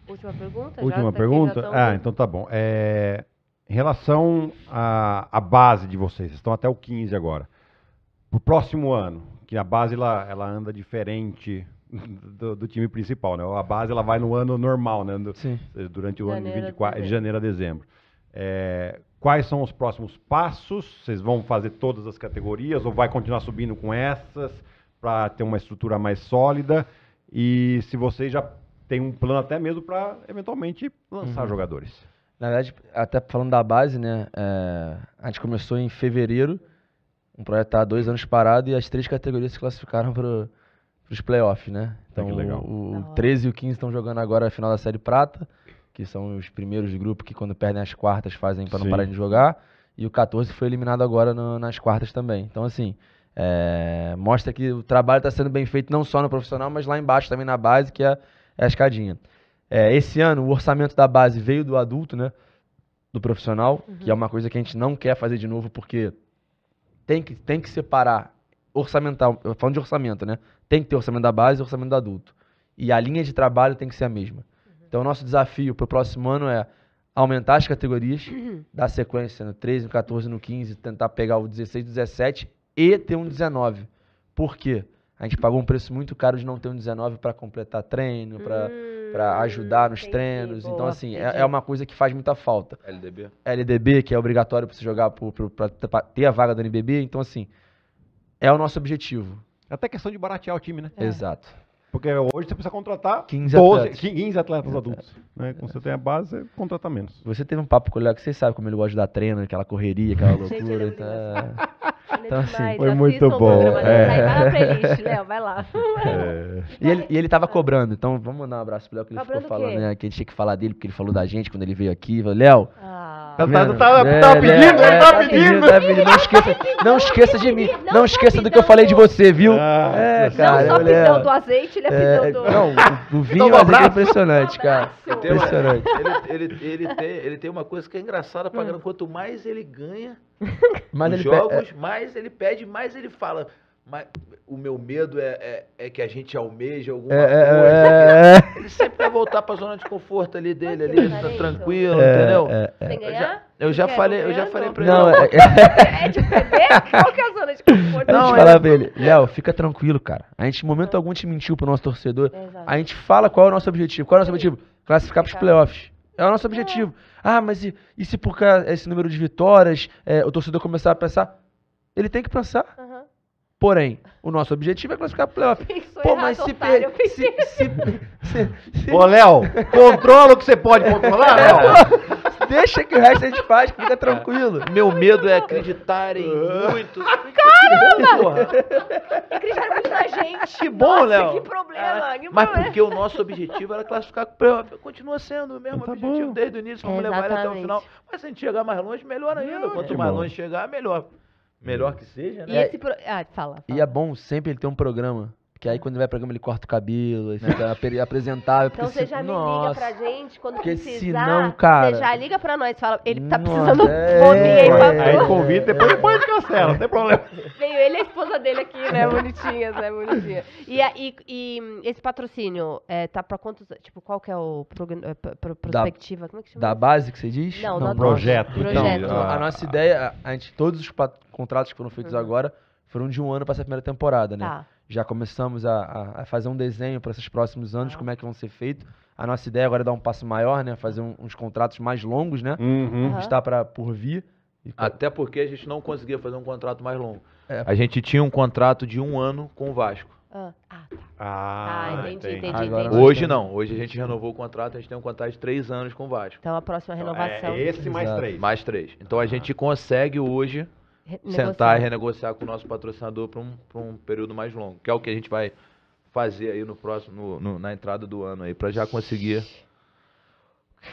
Última pergunta? Última tá pergunta? Tão... Ah, então tá bom. É, em relação à, base de vocês, vocês estão até o 15 agora. Para o próximo ano, que a base ela, ela anda diferente do, do, time principal, né? A base ela vai no ano normal, né? Do, Sim. Durante o janeiro ano de, 24, de janeiro a dezembro. É, quais são os próximos passos? Vocês vão fazer todas as categorias ou vai continuar subindo com essas para ter uma estrutura mais sólida? E se vocês já têm um plano até mesmo para eventualmente lançar uhum. jogadores? Na verdade, até falando da base, né? É, a gente começou em fevereiro um projeto tá há dois anos parado e as três categorias se classificaram para os playoffs, né? Ah, então, é o, o 13 e o 15 estão jogando agora a final da Série Prata, que são os primeiros de grupo que, quando perdem as quartas, fazem para não parar de jogar. E o 14 foi eliminado agora no, nas quartas também. Então, assim, é, mostra que o trabalho está sendo bem feito não só no profissional, mas lá embaixo também na base, que é, é a escadinha. É, esse ano, o orçamento da base veio do adulto, né? Do profissional, uhum. que é uma coisa que a gente não quer fazer de novo, porque tem que, tem que separar orçamental, falando de orçamento, né? Tem que ter orçamento da base e orçamento do adulto. E a linha de trabalho tem que ser a mesma. Uhum. Então, o nosso desafio para o próximo ano é aumentar as categorias, uhum. dar sequência no 13, no 14, no 15, tentar pegar o 16, 17 e ter um 19. Por quê? A gente pagou um preço muito caro de não ter um 19 para completar treino, para. Uhum para ajudar nos treinos. então, assim, é, é, uma coisa que faz muita falta. LDB. LDB, que é obrigatório para você jogar, para ter a vaga do NBB. Então, assim, é o nosso objetivo. É até questão de baratear o time, né? É. Exato. Porque hoje você precisa contratar 15 12, atletas, 15 atletas adultos. Né? Quando você tem a base, você contrata menos. Você teve um papo com o Léo que você sabe como ele gosta de dar treino, aquela correria, aquela loucura. Gente, tá... Então, assim, foi muito bom. Programa, é. Vai Léo, vai lá. É. E, ele, e ele tava cobrando, então vamos mandar um abraço pro Léo, que ele cobrando ficou falando, né? Que a gente tinha que falar dele, porque ele falou da gente quando ele veio aqui. Léo. Ah, tá, tá, tá, pedindo, é, pedindo, Não esqueça, não esqueça de mim. Não, esqueça do que eu falei de você, viu? é, cara. Não só pisão do azeite, ele é, é, não, o Vinho é impressionante, cara. impressionante. Ele, ele, ele, tem, ele tem uma coisa que é engraçada pra hum. Quanto mais ele ganha mais ele jogos, é. mais ele pede, mais ele fala. Mas o meu medo é, é, é que a gente almeja alguma é, é coisa. É, é, ele sempre vai voltar pra zona de conforto ali dele, ali, tá tranquilo, entendeu? É, é. Eu já falei, eu já falei pra não, ele. Não, é, é de perder? Qual que é a zona de conforto? Não, a falar pra ele, Léo, fica tranquilo, cara. A gente, em momento ah. algum, te mentiu pro nosso torcedor. A gente fala qual é o nosso objetivo. Qual é o nosso objetivo? Classificar pros playoffs. É o nosso objetivo. Ah, mas e, e se por causa esse número de vitórias, o torcedor começar a pensar? Ele tem que pensar. Uhum. Porém, o nosso objetivo é classificar pro playoff. Pô, mas se, perder. per... se, se, se, se, Ô, Léo, controla o que você pode controlar, Léo. Deixa que o resto a gente faz, fica tranquilo. Meu medo é acreditar em muito. Ah, caramba! acreditar muito na gente. Que bom, Léo. Que problema. Ah, mas porque o nosso objetivo era classificar pro playoff. Continua sendo o mesmo tá objetivo bom. desde o início, vamos levar ele até o final. Mas se a gente chegar mais longe, melhor ainda. Quanto é mais longe chegar, melhor melhor que seja, né? E, esse pro... ah, fala, fala. e é bom sempre ele ter um programa que aí quando ele vai pro programa ele corta o cabelo, ele fica apresentável. Então você se... já me liga pra gente quando porque precisar. Senão, cara... Você já liga pra nós, fala, ele tá precisando é, ouvir é, é, aí é, Aí convida, depois, depois cancela, não tem problema. Veio ele e a esposa dele aqui, né? Bonitinhas, né? Bonitinha. E, e, e esse patrocínio, é, tá pra quantos. Tipo, qual que é o é, pro, pro, prospectiva? Da, Como é que chama? Da base que você diz? Não, não, projeto. projeto. Então, a, a nossa ah. ideia, a, a gente, todos os contratos que foram feitos uhum. agora foram de um ano para essa primeira temporada, né? Tá já começamos a, a fazer um desenho para esses próximos anos, ah. como é que vão ser feitos. A nossa ideia agora é dar um passo maior, né? Fazer um, uns contratos mais longos, né? Uhum. uhum. Está para por vir. Até porque a gente não conseguia fazer um contrato mais longo. É. A gente tinha um contrato de um ano com o Vasco. Ah, ah tá. Ah, ah entendi, entendi, entendi, Hoje não. Hoje a gente renovou o contrato, a gente tem um contrato de três anos com o Vasco. Então a próxima então, é renovação. é esse mais três. Mais três. Então a ah. gente consegue hoje renegociar. sentar e renegociar com o nosso patrocinador para um, um período mais longo, que é o que a gente vai fazer aí no próximo, no, no, na entrada do ano aí, para já conseguir.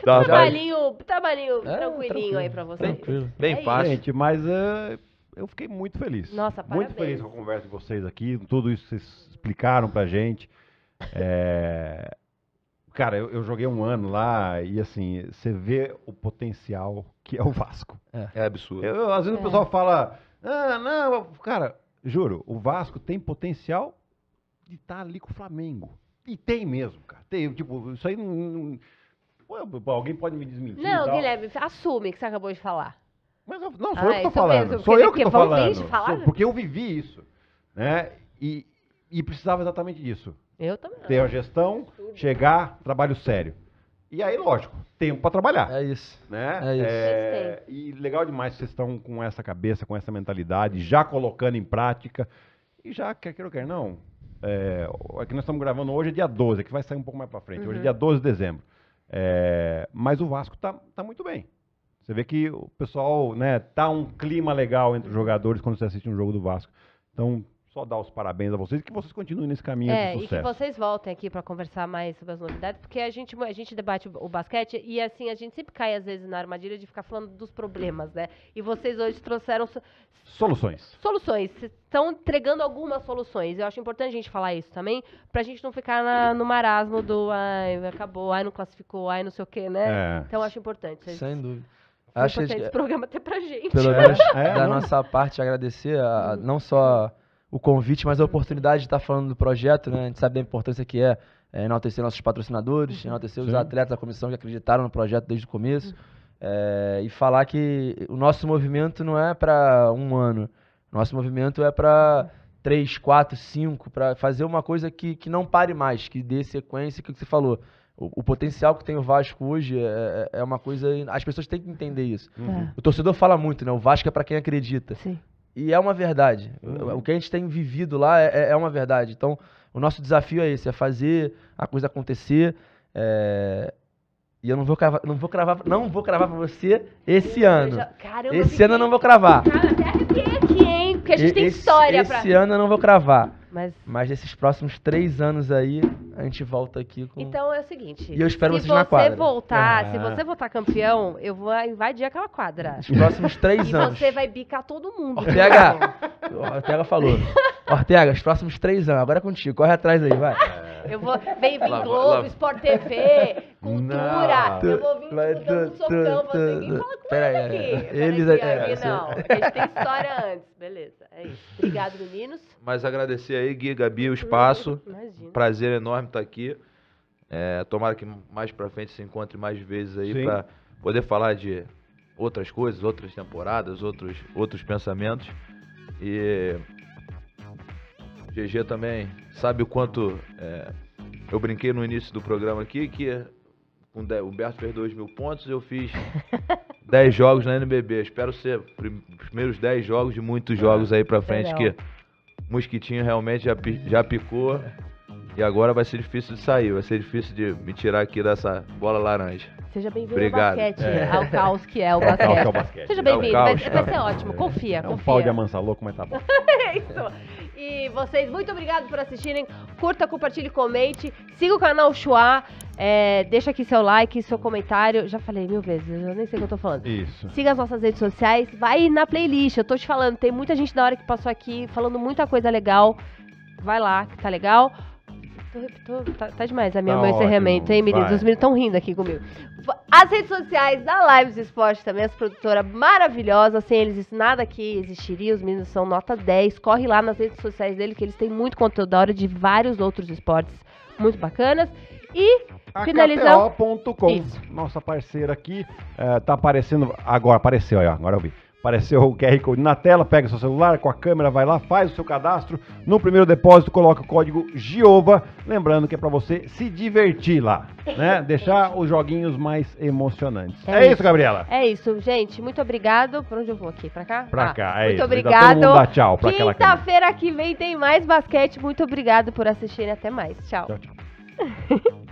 trabalhinho, vai... trabalhinho é, tranquilinho aí para vocês. Tranquilo. Bem é fácil. Gente, mas uh, eu fiquei muito feliz. Nossa, parabéns. Muito feliz com a conversa de vocês aqui, tudo isso que vocês explicaram para gente. É, Cara, eu, eu, joguei um ano lá e assim, você vê o potencial que é o Vasco. É, é absurdo. Eu, eu, às vezes é. o pessoal fala, ah, não, cara, juro, o Vasco tem potencial de estar tá ali com o Flamengo. E tem mesmo, cara. Tem, tipo, isso aí não. não alguém pode me desmentir. Não, Guilherme, assume que você acabou de falar. Mas eu, não, sou ah, é, eu que tô falando. Mesmo, sou eu que tô falando. Sou, porque eu vivi isso. Né? E, e precisava exatamente disso. Eu também. Ter a gestão, chegar, trabalho sério. E aí, lógico, tempo para trabalhar. É isso. Né? É isso. É, e legal demais que vocês estão com essa cabeça, com essa mentalidade, já colocando em prática. E já, quer queira ou quer não, é, aqui nós estamos gravando hoje é dia 12, que vai sair um pouco mais para frente. Uhum. Hoje é uhum. dia 12 de dezembro. É, mas o Vasco tá, tá muito bem. Você vê que o pessoal, né, tá um clima legal entre os jogadores quando você assiste um jogo do Vasco. Então, só dar os parabéns a vocês e que vocês continuem nesse caminho é, de sucesso. É, e que vocês voltem aqui para conversar mais sobre as novidades, porque a gente, a gente debate o basquete e, assim, a gente sempre cai, às vezes, na armadilha de ficar falando dos problemas, né? E vocês hoje trouxeram... So... Soluções. Soluções. Estão entregando algumas soluções. Eu acho importante a gente falar isso também, para a gente não ficar na, no marasmo do, ai, acabou, ai, não classificou, ai, não sei o quê, né? É. Então, eu acho importante. Gente... Sem dúvida. Acho que esse programa até pra gente. Pelo menos é, da não? nossa parte, agradecer a, não só o convite, mas a oportunidade de estar tá falando do projeto, né? A gente sabe da importância que é, é enaltecer nossos patrocinadores, uhum. enaltecer os Sim. atletas da comissão que acreditaram no projeto desde o começo. É, e falar que o nosso movimento não é para um ano. Nosso movimento é para três, quatro, cinco, para fazer uma coisa que, que não pare mais, que dê sequência, que, é que você falou. O, o, potencial que tem o Vasco hoje é, é, é uma coisa. As pessoas têm que entender isso. Uhum. O torcedor fala muito, né? O Vasco é para quem acredita. Sim. E é uma verdade. Uhum. O que a gente tem vivido lá é, é, é, uma verdade. Então, o nosso desafio é esse: é fazer a coisa acontecer. É... E eu não vou cravar, não vou cravar, não vou cravar pra você esse ano. Caramba, esse fiquei... ano eu não vou cravar. Cara, até aqui, hein? Porque a gente tem história esse pra. Esse ano eu não vou cravar. Mas... Mas esses próximos três anos aí, a gente volta aqui com... Então é o seguinte. E eu espero vocês você na quadra. Voltar, ah. Se você voltar campeão, eu vou invadir aquela quadra. Nos próximos três e anos. E você vai bicar todo mundo. Ortega! Ortega falou. Ortega, os próximos três anos. Agora é contigo. Corre atrás aí, vai. Eu vou. Vem vir Globo, Sport TV, Cultura. Não. Eu vou vir dando socão. Você ninguém fala com Pera ele aqui. Eles aqui, é, não. Eles têm história antes. Beleza. É isso. Obrigado, meninos. Mas agradecer aí, Gui, Gabi, o espaço. Imagina. Prazer enorme Tá aqui. É, tomara que mais para frente se encontre mais vezes aí para poder falar de outras coisas, outras temporadas, outros, outros pensamentos. E GG também sabe o quanto é, eu brinquei no início do programa aqui que o Berto fez 2 mil pontos, eu fiz 10 jogos na NBB. Espero ser prim, os primeiros 10 jogos de muitos ah, jogos aí pra frente, Legal. que Mosquitinho realmente já, já picou. E agora vai ser difícil de sair, vai ser difícil de me tirar aqui dessa bola laranja. Seja bem-vindo ao basquete, é. ao caos que é o é, basquete. caos que é o basquete. Seja bem-vindo, é vai, vai, ser ótimo, confia, é confia. um pau de amansa louco, mas tá bom. é isso. E vocês, muito obrigado por assistirem. Curta, compartilhe, comente. Siga o canal Chua. É, deixa aqui seu like, seu comentário. Já falei mil vezes, eu nem sei o que eu tô falando. Isso. Siga as nossas redes sociais. Vai na playlist, eu tô te falando. Tem muita gente da hora que passou aqui falando muita coisa legal. Vai lá, que tá legal. Tô, tá, tá, demais a minha tá encerramento, hein, meninos? Os meninos estão rindo aqui comigo. As redes sociais da Lives Esporte também, essa produtora maravilhosa. Sem eles, nada aqui existiria. Os meninos são nota 10. Corre lá nas redes sociais dele, que eles têm muito conteúdo da hora de vários outros esportes muito bacanas. E tá finalizar. KTO.com, nossa parceira aqui. É, tá aparecendo. Agora, apareceu aí, ó, agora eu vi. Apareceu o QR Code na tela, pega seu celular, com a câmera, vai lá, faz o seu cadastro. No primeiro depósito, coloca o código GIOVA. Lembrando que é para você se divertir lá, né? Deixar os joguinhos mais emocionantes. É, é isso. isso, Gabriela. É isso, gente. Muito obrigado. Por onde eu vou aqui? Pra cá? Pra ah, cá, é Muito isso. obrigado. Todo mundo dá tchau pra Quinta-feira que vem tem mais basquete. Muito obrigado por assistir. Até mais. Tchau. Tchau, tchau.